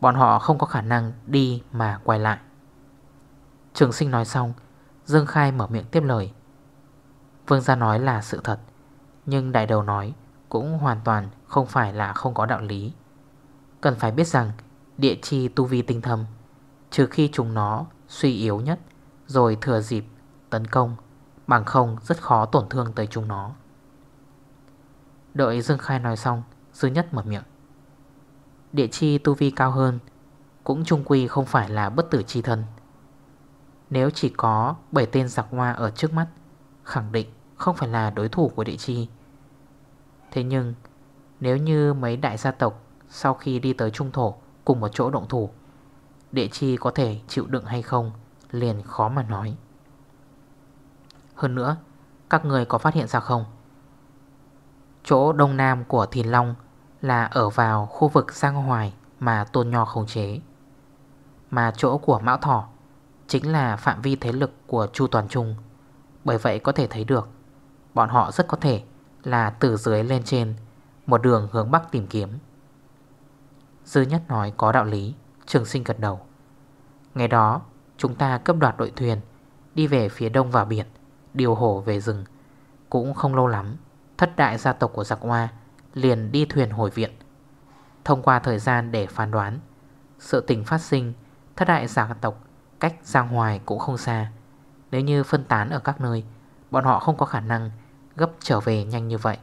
Bọn họ không có khả năng đi mà quay lại Trường sinh nói xong Dương Khai mở miệng tiếp lời Vương gia nói là sự thật Nhưng đại đầu nói cũng hoàn toàn không phải là không có đạo lý. Cần phải biết rằng địa chi tu vi tinh thầm trừ khi chúng nó suy yếu nhất rồi thừa dịp tấn công, bằng không rất khó tổn thương tới chúng nó. Đợi Dương Khai nói xong, Dư Nhất mở miệng. Địa chi tu vi cao hơn, cũng trung quy không phải là bất tử chi thân. Nếu chỉ có 7 tên giặc hoa ở trước mắt, khẳng định không phải là đối thủ của địa chi. Thế nhưng nếu như mấy đại gia tộc sau khi đi tới trung thổ cùng một chỗ động thủ Địa chi có thể chịu đựng hay không liền khó mà nói Hơn nữa các người có phát hiện ra không? Chỗ đông nam của Thìn Long là ở vào khu vực sang hoài mà tôn nho khống chế Mà chỗ của Mão Thỏ chính là phạm vi thế lực của Chu Toàn Trung Bởi vậy có thể thấy được bọn họ rất có thể là từ dưới lên trên Một đường hướng bắc tìm kiếm Dư nhất nói có đạo lý Trường sinh gật đầu Ngày đó chúng ta cấp đoạt đội thuyền Đi về phía đông vào biển Điều hổ về rừng Cũng không lâu lắm Thất đại gia tộc của giặc hoa Liền đi thuyền hồi viện Thông qua thời gian để phán đoán Sự tình phát sinh Thất đại gia tộc cách ra ngoài cũng không xa Nếu như phân tán ở các nơi Bọn họ không có khả năng gấp trở về nhanh như vậy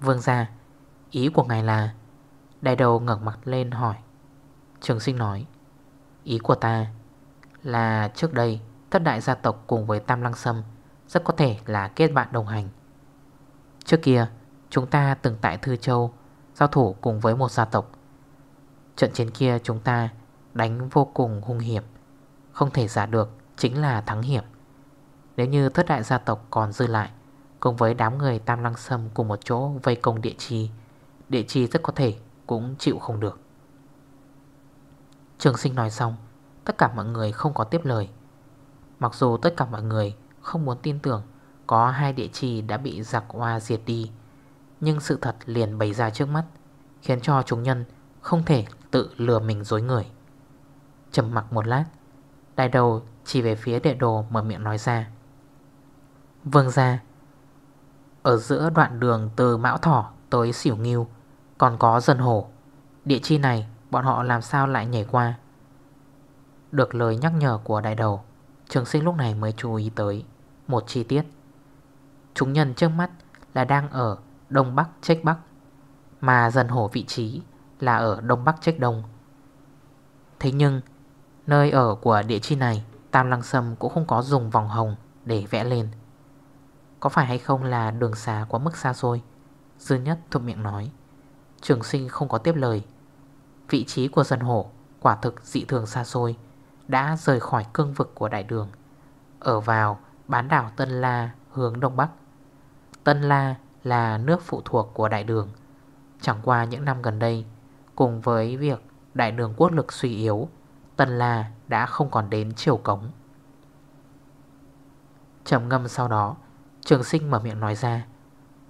Vương ra Ý của ngài là Đại đầu ngẩng mặt lên hỏi Trường sinh nói Ý của ta là trước đây Thất đại gia tộc cùng với Tam Lăng Sâm Rất có thể là kết bạn đồng hành Trước kia Chúng ta từng tại Thư Châu Giao thủ cùng với một gia tộc Trận chiến kia chúng ta Đánh vô cùng hung hiểm Không thể giả được Chính là thắng hiểm nếu như thất đại gia tộc còn dư lại Cùng với đám người Tam Lăng Sâm cùng một chỗ vây công địa chi Địa chi rất có thể cũng chịu không được Trường sinh nói xong Tất cả mọi người không có tiếp lời Mặc dù tất cả mọi người không muốn tin tưởng Có hai địa chi đã bị giặc hoa diệt đi Nhưng sự thật liền bày ra trước mắt Khiến cho chúng nhân không thể tự lừa mình dối người Chầm mặc một lát Đại đầu chỉ về phía đệ đồ mở miệng nói ra vâng ra Ở giữa đoạn đường từ Mão Thỏ tới Xỉu Nghiêu Còn có dân hổ Địa chi này bọn họ làm sao lại nhảy qua Được lời nhắc nhở của đại đầu Trường sinh lúc này mới chú ý tới Một chi tiết Chúng nhân trước mắt là đang ở Đông Bắc Trách Bắc Mà dần hổ vị trí là ở Đông Bắc Trách Đông Thế nhưng Nơi ở của địa chi này Tam Lăng Sâm cũng không có dùng vòng hồng để vẽ lên có phải hay không là đường xa quá mức xa xôi Dư nhất thuộc miệng nói Trường sinh không có tiếp lời Vị trí của dân hổ Quả thực dị thường xa xôi Đã rời khỏi cương vực của đại đường Ở vào bán đảo Tân La hướng Đông Bắc Tân La là nước phụ thuộc của đại đường Chẳng qua những năm gần đây Cùng với việc đại đường quốc lực suy yếu Tân La đã không còn đến chiều cống Trầm ngâm sau đó Trường sinh mở miệng nói ra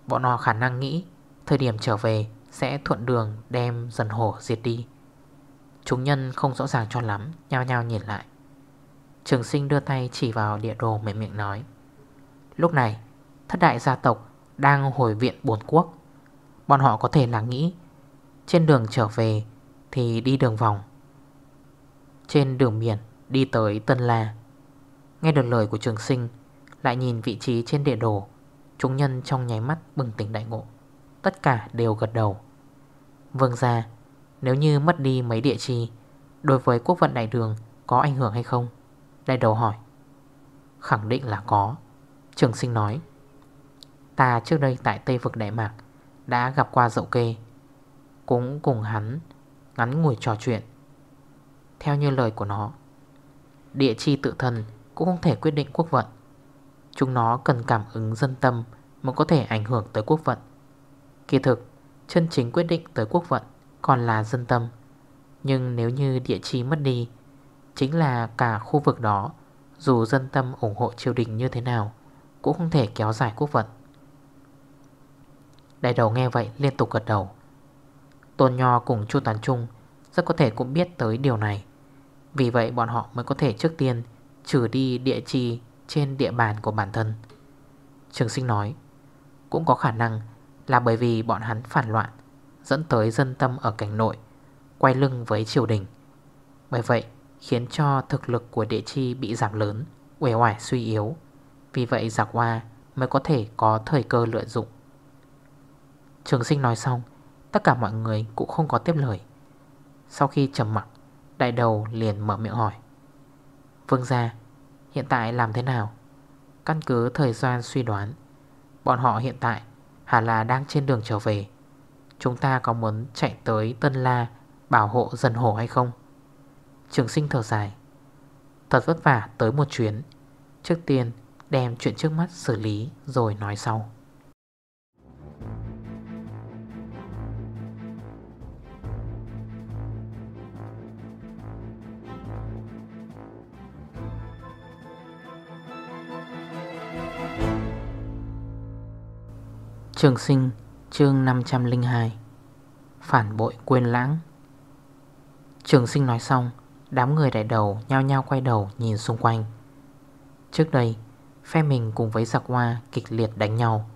Bọn họ khả năng nghĩ Thời điểm trở về sẽ thuận đường đem dần hổ diệt đi Chúng nhân không rõ ràng cho lắm Nhao nhao nhìn lại Trường sinh đưa tay chỉ vào địa đồ mềm miệng nói Lúc này Thất đại gia tộc đang hồi viện bốn quốc Bọn họ có thể là nghĩ Trên đường trở về Thì đi đường vòng Trên đường biển đi tới Tân La Nghe được lời của trường sinh lại nhìn vị trí trên địa đồ Chúng nhân trong nháy mắt bừng tỉnh đại ngộ Tất cả đều gật đầu Vương ra Nếu như mất đi mấy địa chỉ Đối với quốc vận đại đường có ảnh hưởng hay không Đại đầu hỏi Khẳng định là có Trường sinh nói Ta trước đây tại Tây Vực Đại Mạc Đã gặp qua dậu kê Cũng cùng hắn Ngắn ngủi trò chuyện Theo như lời của nó Địa chi tự thân Cũng không thể quyết định quốc vận Chúng nó cần cảm ứng dân tâm Mới có thể ảnh hưởng tới quốc vận Kỳ thực Chân chính quyết định tới quốc vận Còn là dân tâm Nhưng nếu như địa chí mất đi Chính là cả khu vực đó Dù dân tâm ủng hộ triều đình như thế nào Cũng không thể kéo dài quốc vận Đại đầu nghe vậy liên tục gật đầu Tôn Nho cùng Chu toàn Trung Rất có thể cũng biết tới điều này Vì vậy bọn họ mới có thể trước tiên Trừ đi địa chi trên địa bàn của bản thân Trường sinh nói Cũng có khả năng là bởi vì bọn hắn phản loạn Dẫn tới dân tâm ở cảnh nội Quay lưng với triều đình Bởi vậy khiến cho thực lực của địa chi bị giảm lớn Uể oải suy yếu Vì vậy giặc hoa mới có thể có thời cơ lợi dụng Trường sinh nói xong Tất cả mọi người cũng không có tiếp lời Sau khi trầm mặc Đại đầu liền mở miệng hỏi Vương gia Hiện tại làm thế nào Căn cứ thời gian suy đoán Bọn họ hiện tại hà là đang trên đường trở về Chúng ta có muốn chạy tới Tân La Bảo hộ dân hổ hay không Trường sinh thở dài Thật vất vả tới một chuyến Trước tiên đem chuyện trước mắt xử lý Rồi nói sau Trường sinh chương 502 Phản bội quên lãng Trường sinh nói xong Đám người đại đầu nhao nhao quay đầu nhìn xung quanh Trước đây Phe mình cùng với giặc hoa kịch liệt đánh nhau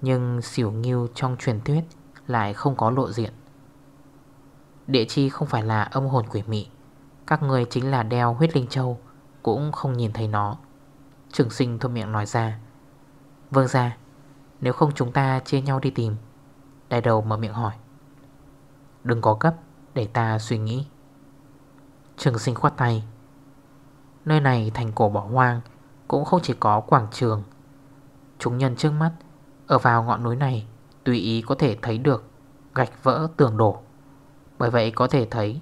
Nhưng xỉu nghiêu trong truyền thuyết Lại không có lộ diện Địa chi không phải là âm hồn quỷ mị Các người chính là đeo huyết linh châu Cũng không nhìn thấy nó Trường sinh thôi miệng nói ra Vâng ra nếu không chúng ta chia nhau đi tìm Đại đầu mở miệng hỏi Đừng có cấp để ta suy nghĩ Trường sinh khoát tay Nơi này thành cổ bỏ hoang Cũng không chỉ có quảng trường Chúng nhân trước mắt Ở vào ngọn núi này Tùy ý có thể thấy được Gạch vỡ tường đổ Bởi vậy có thể thấy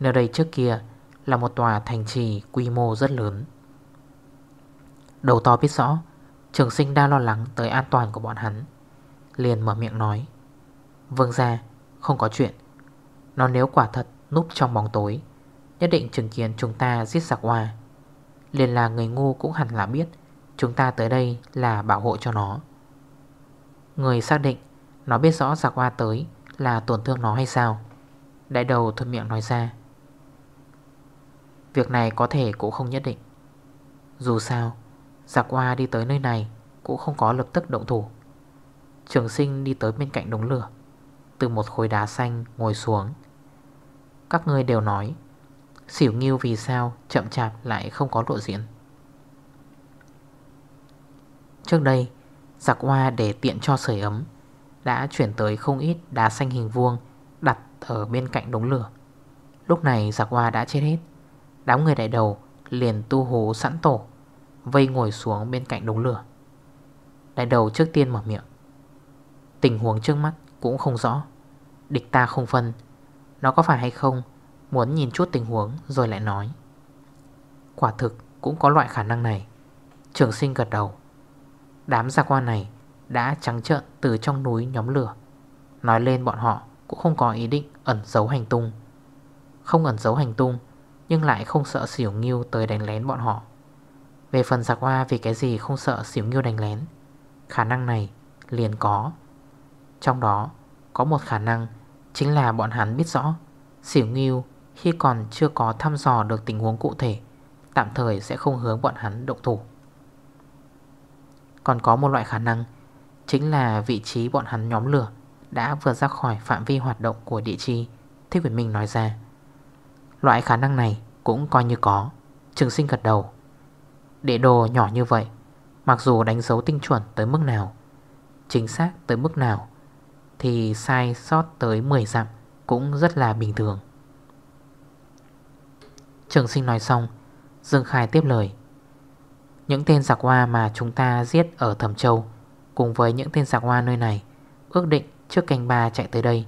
Nơi đây trước kia là một tòa thành trì quy mô rất lớn Đầu to biết rõ Trường sinh đang lo lắng tới an toàn của bọn hắn Liền mở miệng nói Vâng ra không có chuyện Nó nếu quả thật núp trong bóng tối Nhất định chứng kiến chúng ta giết giặc hoa Liền là người ngu cũng hẳn là biết Chúng ta tới đây là bảo hộ cho nó Người xác định Nó biết rõ giặc hoa tới Là tổn thương nó hay sao Đại đầu thuận miệng nói ra Việc này có thể cũng không nhất định Dù sao Giặc dạ qua đi tới nơi này Cũng không có lập tức động thủ Trường sinh đi tới bên cạnh đống lửa Từ một khối đá xanh ngồi xuống Các người đều nói Xỉu nghiêu vì sao chậm chạp lại không có lộ diễn Trước đây Giặc dạ hoa để tiện cho sưởi ấm Đã chuyển tới không ít đá xanh hình vuông Đặt ở bên cạnh đống lửa Lúc này giặc dạ hoa đã chết hết Đám người đại đầu liền tu hú sẵn tổ Vây ngồi xuống bên cạnh đống lửa Đại đầu trước tiên mở miệng Tình huống trước mắt cũng không rõ Địch ta không phân Nó có phải hay không Muốn nhìn chút tình huống rồi lại nói Quả thực cũng có loại khả năng này Trường sinh gật đầu Đám gia quan này đã trắng trợn từ trong núi nhóm lửa Nói lên bọn họ cũng không có ý định ẩn giấu hành tung Không ẩn giấu hành tung Nhưng lại không sợ xỉu nghiêu tới đánh lén bọn họ về phần giặc hoa vì cái gì không sợ xỉu nghiêu đánh lén Khả năng này liền có Trong đó có một khả năng Chính là bọn hắn biết rõ Xỉu nghiêu khi còn chưa có thăm dò được tình huống cụ thể Tạm thời sẽ không hướng bọn hắn động thủ Còn có một loại khả năng Chính là vị trí bọn hắn nhóm lửa Đã vừa ra khỏi phạm vi hoạt động của địa chi Thích Việt Minh nói ra Loại khả năng này cũng coi như có Trường sinh gật đầu để đồ nhỏ như vậy Mặc dù đánh dấu tinh chuẩn tới mức nào Chính xác tới mức nào Thì sai sót tới 10 dặm Cũng rất là bình thường Trường sinh nói xong Dương Khai tiếp lời Những tên giặc hoa mà chúng ta giết ở Thẩm Châu Cùng với những tên giặc hoa nơi này Ước định trước canh ba chạy tới đây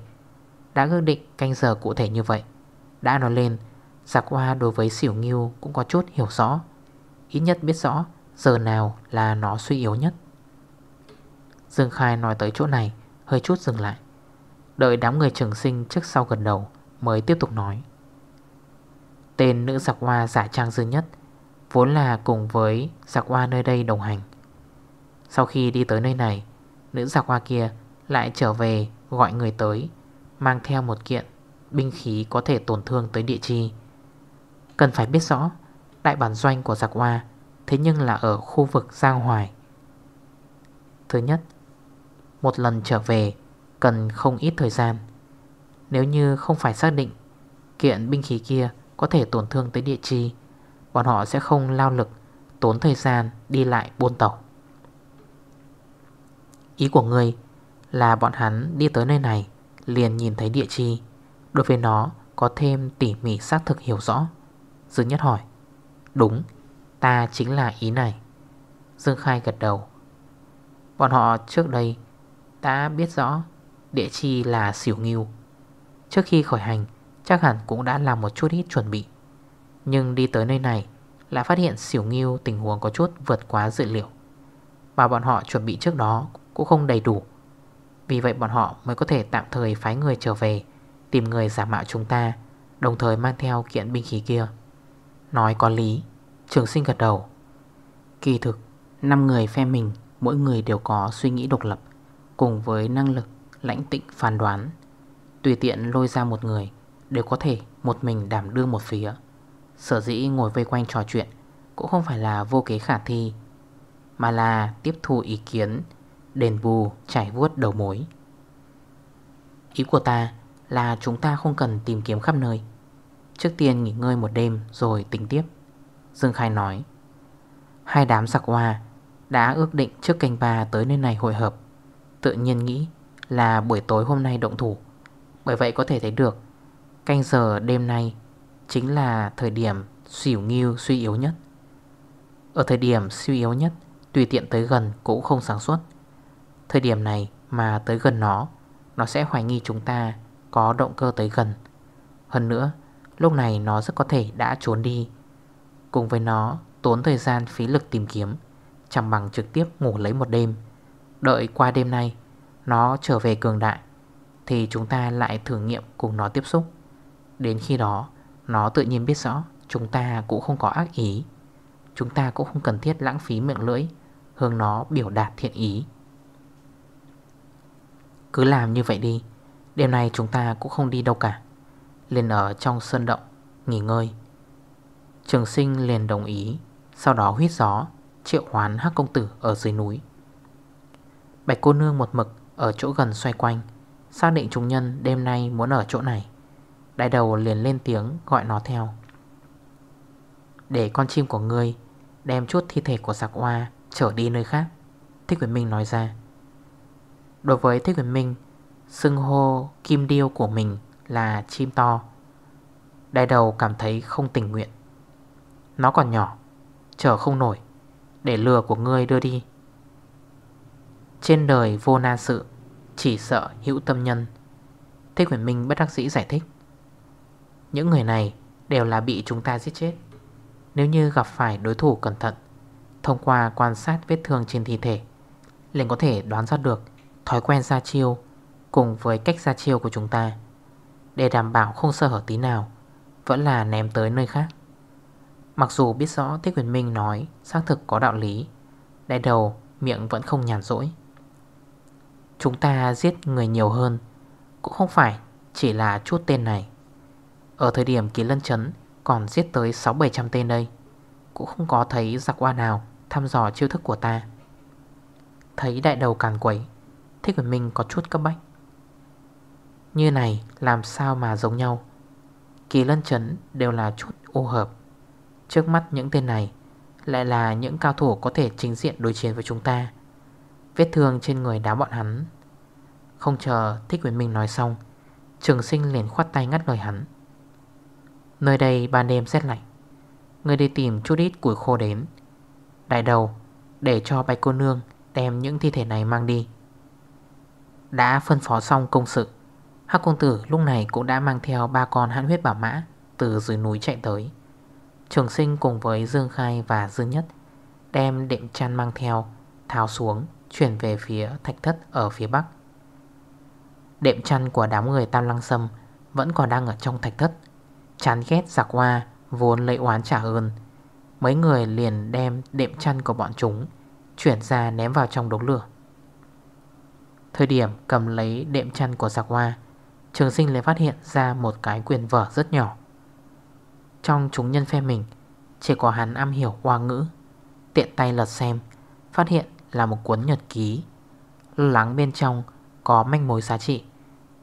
Đã ước định canh giờ cụ thể như vậy Đã nói lên Giặc hoa đối với xỉu nghiêu cũng có chút hiểu rõ Ít nhất biết rõ giờ nào là nó suy yếu nhất Dương Khai nói tới chỗ này Hơi chút dừng lại Đợi đám người trường sinh trước sau gần đầu Mới tiếp tục nói Tên nữ giặc hoa giả trang dư nhất Vốn là cùng với giặc hoa nơi đây đồng hành Sau khi đi tới nơi này Nữ giặc hoa kia lại trở về gọi người tới Mang theo một kiện binh khí có thể tổn thương tới địa chi Cần phải biết rõ Đại bản doanh của giặc hoa Thế nhưng là ở khu vực Giang Hoài Thứ nhất Một lần trở về Cần không ít thời gian Nếu như không phải xác định Kiện binh khí kia có thể tổn thương tới địa chi Bọn họ sẽ không lao lực Tốn thời gian đi lại buôn tàu Ý của người là bọn hắn đi tới nơi này Liền nhìn thấy địa chi Đối với nó có thêm tỉ mỉ xác thực hiểu rõ Dương nhất hỏi Đúng, ta chính là ý này Dương Khai gật đầu Bọn họ trước đây đã biết rõ địa chi là xỉu nghiêu Trước khi khởi hành chắc hẳn cũng đã làm một chút ít chuẩn bị Nhưng đi tới nơi này lại phát hiện xỉu nghiêu tình huống có chút vượt quá dự liệu Mà bọn họ chuẩn bị trước đó cũng không đầy đủ Vì vậy bọn họ mới có thể tạm thời phái người trở về Tìm người giả mạo chúng ta Đồng thời mang theo kiện binh khí kia Nói có lý Trường sinh gật đầu Kỳ thực 5 người phe mình Mỗi người đều có suy nghĩ độc lập Cùng với năng lực lãnh tịnh phán đoán Tùy tiện lôi ra một người Đều có thể một mình đảm đương một phía Sở dĩ ngồi vây quanh trò chuyện Cũng không phải là vô kế khả thi Mà là tiếp thu ý kiến Đền bù trải vuốt đầu mối Ý của ta là chúng ta không cần tìm kiếm khắp nơi Trước tiên nghỉ ngơi một đêm rồi tính tiếp Dương Khai nói Hai đám giặc hoa đã ước định trước canh ba tới nơi này hội hợp Tự nhiên nghĩ là buổi tối hôm nay động thủ Bởi vậy có thể thấy được Canh giờ đêm nay chính là thời điểm xỉu nghiêu suy yếu nhất Ở thời điểm suy yếu nhất tùy tiện tới gần cũng không sáng suốt Thời điểm này mà tới gần nó Nó sẽ hoài nghi chúng ta có động cơ tới gần Hơn nữa Lúc này nó rất có thể đã trốn đi Cùng với nó tốn thời gian phí lực tìm kiếm Chẳng bằng trực tiếp ngủ lấy một đêm Đợi qua đêm nay Nó trở về cường đại Thì chúng ta lại thử nghiệm cùng nó tiếp xúc Đến khi đó Nó tự nhiên biết rõ Chúng ta cũng không có ác ý Chúng ta cũng không cần thiết lãng phí miệng lưỡi Hướng nó biểu đạt thiện ý Cứ làm như vậy đi Đêm nay chúng ta cũng không đi đâu cả liền ở trong sơn động Nghỉ ngơi Trường sinh liền đồng ý Sau đó huyết gió Triệu hoán hắc công tử ở dưới núi Bạch cô nương một mực Ở chỗ gần xoay quanh Xác định chúng nhân đêm nay muốn ở chỗ này Đại đầu liền lên tiếng gọi nó theo Để con chim của ngươi Đem chút thi thể của giặc hoa Trở đi nơi khác Thích Quyền Minh nói ra Đối với Thích Quyền Minh Xưng hô kim điêu của mình là chim to Đai đầu cảm thấy không tình nguyện Nó còn nhỏ Chở không nổi Để lừa của ngươi đưa đi Trên đời vô na sự Chỉ sợ hữu tâm nhân Thế Quyền Minh bất đắc sĩ giải thích Những người này đều là bị chúng ta giết chết Nếu như gặp phải đối thủ cẩn thận Thông qua quan sát vết thương trên thi thể Lệnh có thể đoán ra được Thói quen ra chiêu Cùng với cách ra chiêu của chúng ta để đảm bảo không sơ hở tí nào Vẫn là ném tới nơi khác Mặc dù biết rõ Thích Quyền Minh nói xác thực có đạo lý Đại đầu miệng vẫn không nhàn rỗi Chúng ta giết người nhiều hơn Cũng không phải chỉ là chút tên này Ở thời điểm kỳ lân chấn Còn giết tới 6-700 tên đây Cũng không có thấy giặc hoa nào Thăm dò chiêu thức của ta Thấy đại đầu càn quấy Thích Quyền Minh có chút cấp bách như này làm sao mà giống nhau Kỳ lân chấn đều là chút ô hợp Trước mắt những tên này Lại là những cao thủ có thể chính diện đối chiến với chúng ta Vết thương trên người đá bọn hắn Không chờ Thích Quyền Minh nói xong Trường sinh liền khoát tay ngắt lời hắn Nơi đây ban đêm rét lạnh Người đi tìm chút ít củi khô đến Đại đầu Để cho bạch cô nương đem những thi thể này mang đi Đã phân phó xong công sự Hắc công tử lúc này cũng đã mang theo ba con hãn huyết bảo mã từ dưới núi chạy tới. Trường sinh cùng với Dương Khai và Dương Nhất đem đệm chăn mang theo, tháo xuống, chuyển về phía thạch thất ở phía bắc. Đệm chăn của đám người Tam Lăng Sâm vẫn còn đang ở trong thạch thất. Chán ghét giặc hoa vốn lệ oán trả ơn. Mấy người liền đem đệm chăn của bọn chúng chuyển ra ném vào trong đống lửa. Thời điểm cầm lấy đệm chăn của giặc hoa Trường sinh lại phát hiện ra một cái quyền vở rất nhỏ Trong chúng nhân phe mình Chỉ có hắn am hiểu hoa ngữ Tiện tay lật xem Phát hiện là một cuốn nhật ký Lo lắng bên trong có manh mối giá trị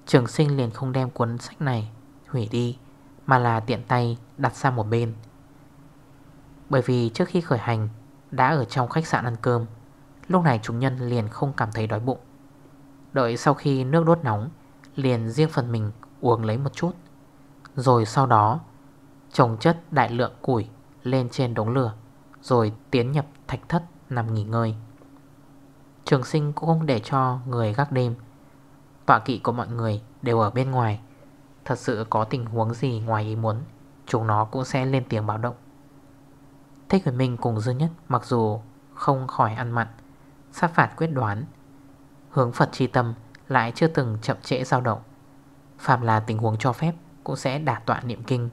Trường sinh liền không đem cuốn sách này Hủy đi Mà là tiện tay đặt sang một bên Bởi vì trước khi khởi hành Đã ở trong khách sạn ăn cơm Lúc này chúng nhân liền không cảm thấy đói bụng Đợi sau khi nước đốt nóng liền riêng phần mình uống lấy một chút Rồi sau đó Trồng chất đại lượng củi Lên trên đống lửa Rồi tiến nhập thạch thất nằm nghỉ ngơi Trường sinh cũng không để cho người gác đêm Tọa kỵ của mọi người đều ở bên ngoài Thật sự có tình huống gì ngoài ý muốn Chúng nó cũng sẽ lên tiếng báo động Thích Huyền Minh cùng Dư Nhất Mặc dù không khỏi ăn mặn Sát phạt quyết đoán Hướng Phật chi tâm lại chưa từng chậm trễ dao động. Phạm là tình huống cho phép cũng sẽ đả tọa niệm kinh.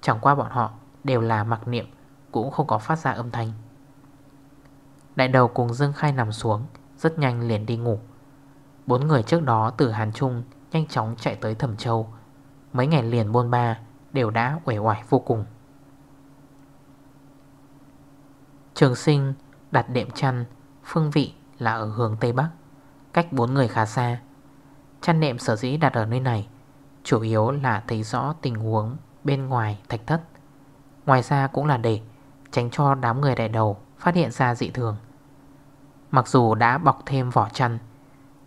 Chẳng qua bọn họ đều là mặc niệm cũng không có phát ra âm thanh. Đại đầu cùng Dương Khai nằm xuống, rất nhanh liền đi ngủ. Bốn người trước đó từ Hàn Trung nhanh chóng chạy tới Thẩm Châu. Mấy ngày liền bôn ba đều đã uể oải vô cùng. Trường sinh đặt đệm chăn, phương vị là ở hướng Tây Bắc. Cách bốn người khá xa Chăn nệm sở dĩ đặt ở nơi này Chủ yếu là thấy rõ tình huống bên ngoài thạch thất Ngoài ra cũng là để tránh cho đám người đại đầu phát hiện ra dị thường Mặc dù đã bọc thêm vỏ chăn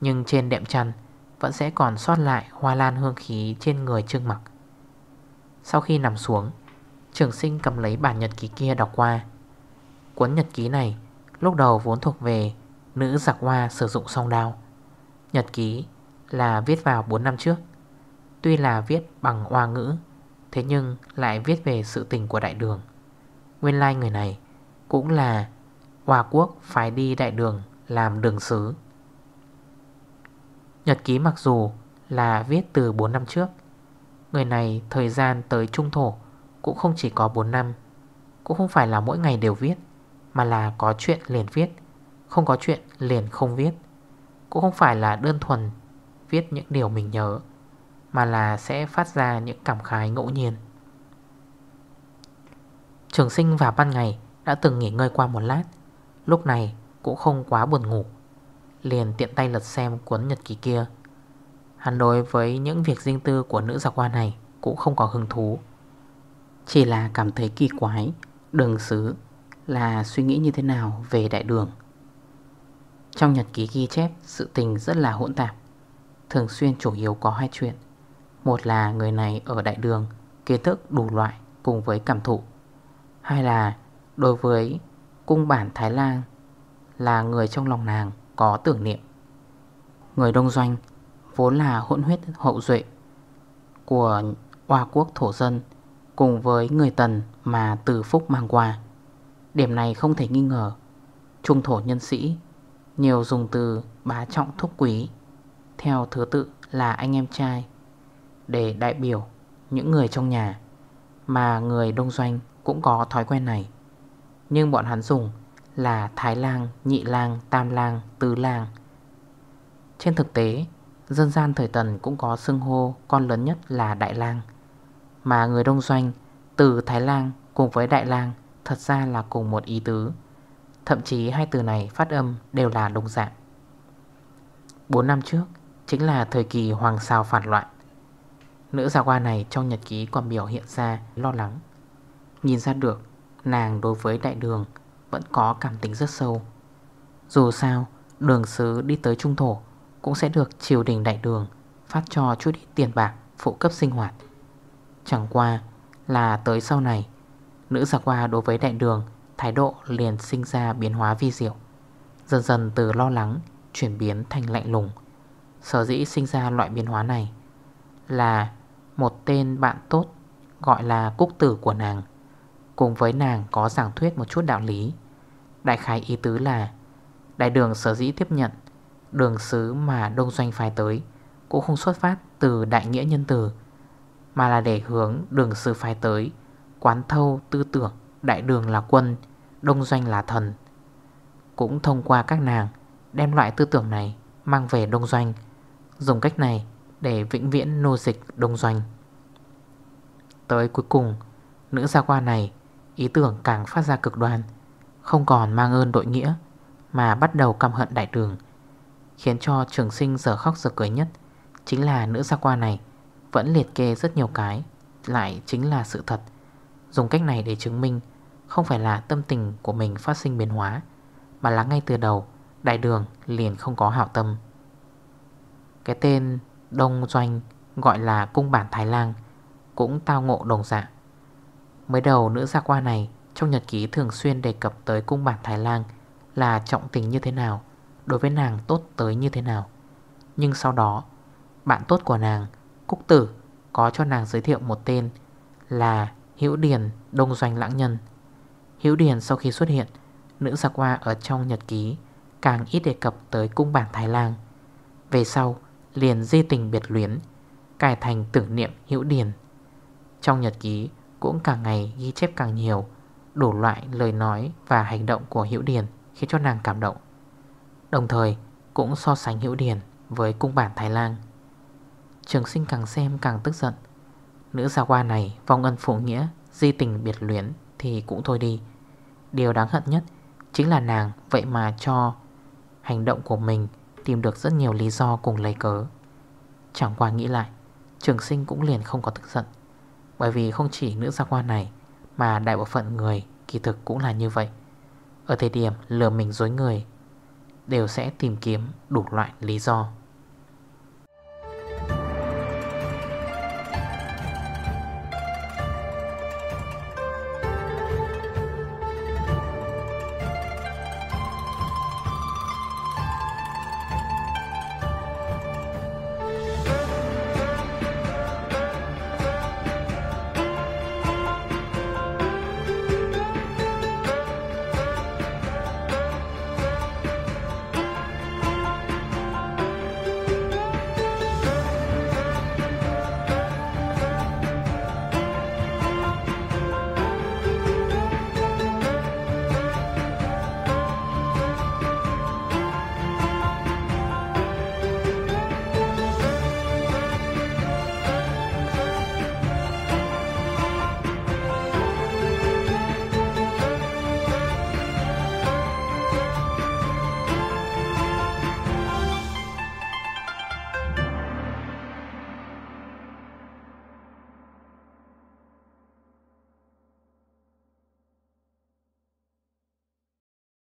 Nhưng trên đệm chăn vẫn sẽ còn sót lại hoa lan hương khí trên người trương mặc Sau khi nằm xuống Trường sinh cầm lấy bản nhật ký kia đọc qua Cuốn nhật ký này lúc đầu vốn thuộc về Nữ giặc hoa sử dụng song đao Nhật ký là viết vào 4 năm trước Tuy là viết bằng hoa ngữ Thế nhưng lại viết về sự tình của đại đường Nguyên lai like người này Cũng là Hoa quốc phải đi đại đường Làm đường sứ Nhật ký mặc dù Là viết từ 4 năm trước Người này thời gian tới trung thổ Cũng không chỉ có 4 năm Cũng không phải là mỗi ngày đều viết Mà là có chuyện liền viết không có chuyện liền không viết Cũng không phải là đơn thuần Viết những điều mình nhớ Mà là sẽ phát ra những cảm khái ngẫu nhiên Trường sinh vào ban ngày Đã từng nghỉ ngơi qua một lát Lúc này cũng không quá buồn ngủ Liền tiện tay lật xem cuốn nhật ký kia Hắn đối với những việc riêng tư của nữ giáo quan này Cũng không có hứng thú Chỉ là cảm thấy kỳ quái Đường xứ là suy nghĩ như thế nào về đại đường trong nhật ký ghi chép sự tình rất là hỗn tạp Thường xuyên chủ yếu có hai chuyện Một là người này ở đại đường Kiến thức đủ loại cùng với cảm thụ Hai là đối với cung bản Thái Lan Là người trong lòng nàng có tưởng niệm Người đông doanh vốn là hỗn huyết hậu duệ Của Hoa quốc thổ dân Cùng với người Tần mà Từ Phúc mang qua Điểm này không thể nghi ngờ Trung thổ nhân sĩ nhiều dùng từ bá trọng thúc quý Theo thứ tự là anh em trai Để đại biểu những người trong nhà Mà người đông doanh cũng có thói quen này Nhưng bọn hắn dùng là Thái Lang, Nhị Lang, Tam Lang, Tứ Lang Trên thực tế Dân gian thời tần cũng có xưng hô con lớn nhất là Đại Lang Mà người đông doanh từ Thái Lang cùng với Đại Lang thật ra là cùng một ý tứ Thậm chí hai từ này phát âm đều là đồng dạng 4 năm trước Chính là thời kỳ hoàng sao phản loạn Nữ giả qua này trong nhật ký còn biểu hiện ra lo lắng Nhìn ra được Nàng đối với đại đường Vẫn có cảm tính rất sâu Dù sao đường xứ đi tới trung thổ Cũng sẽ được triều đình đại đường Phát cho chút ít tiền bạc Phụ cấp sinh hoạt Chẳng qua là tới sau này Nữ giả qua đối với đại đường Thái độ liền sinh ra biến hóa vi diệu Dần dần từ lo lắng Chuyển biến thành lạnh lùng Sở dĩ sinh ra loại biến hóa này Là một tên bạn tốt Gọi là cúc tử của nàng Cùng với nàng có giảng thuyết một chút đạo lý Đại khái ý tứ là Đại đường sở dĩ tiếp nhận Đường xứ mà đông doanh phái tới Cũng không xuất phát từ đại nghĩa nhân từ Mà là để hướng đường xứ phái tới Quán thâu tư tưởng đại đường là quân Đông Doanh là thần Cũng thông qua các nàng Đem loại tư tưởng này mang về Đông Doanh Dùng cách này để vĩnh viễn nô dịch Đông Doanh Tới cuối cùng Nữ gia qua này Ý tưởng càng phát ra cực đoan Không còn mang ơn đội nghĩa Mà bắt đầu căm hận đại đường Khiến cho trường sinh giờ khóc giờ cười nhất Chính là nữ gia qua này Vẫn liệt kê rất nhiều cái Lại chính là sự thật Dùng cách này để chứng minh không phải là tâm tình của mình phát sinh biến hóa Mà là ngay từ đầu Đại đường liền không có hảo tâm Cái tên Đông Doanh gọi là cung bản Thái Lan Cũng tao ngộ đồng dạng Mới đầu nữ gia qua này Trong nhật ký thường xuyên đề cập tới cung bản Thái Lan Là trọng tình như thế nào Đối với nàng tốt tới như thế nào Nhưng sau đó Bạn tốt của nàng Cúc Tử Có cho nàng giới thiệu một tên Là Hữu Điền Đông Doanh Lãng Nhân Hiếu Điền sau khi xuất hiện Nữ giặc hoa ở trong nhật ký Càng ít đề cập tới cung bản Thái Lan Về sau liền di tình biệt luyến Cải thành tưởng niệm Hiếu Điền Trong nhật ký cũng càng ngày ghi chép càng nhiều Đủ loại lời nói và hành động của Hiễu Điền Khiến cho nàng cảm động Đồng thời cũng so sánh Hiễu Điền với cung bản Thái Lan Trường sinh càng xem càng tức giận Nữ gia qua này vong ân phụ nghĩa Di tình biệt luyến thì cũng thôi đi Điều đáng hận nhất Chính là nàng vậy mà cho Hành động của mình Tìm được rất nhiều lý do cùng lấy cớ Chẳng qua nghĩ lại Trường sinh cũng liền không có tức giận Bởi vì không chỉ nữ gia quan này Mà đại bộ phận người kỳ thực cũng là như vậy Ở thời điểm lừa mình dối người Đều sẽ tìm kiếm đủ loại lý do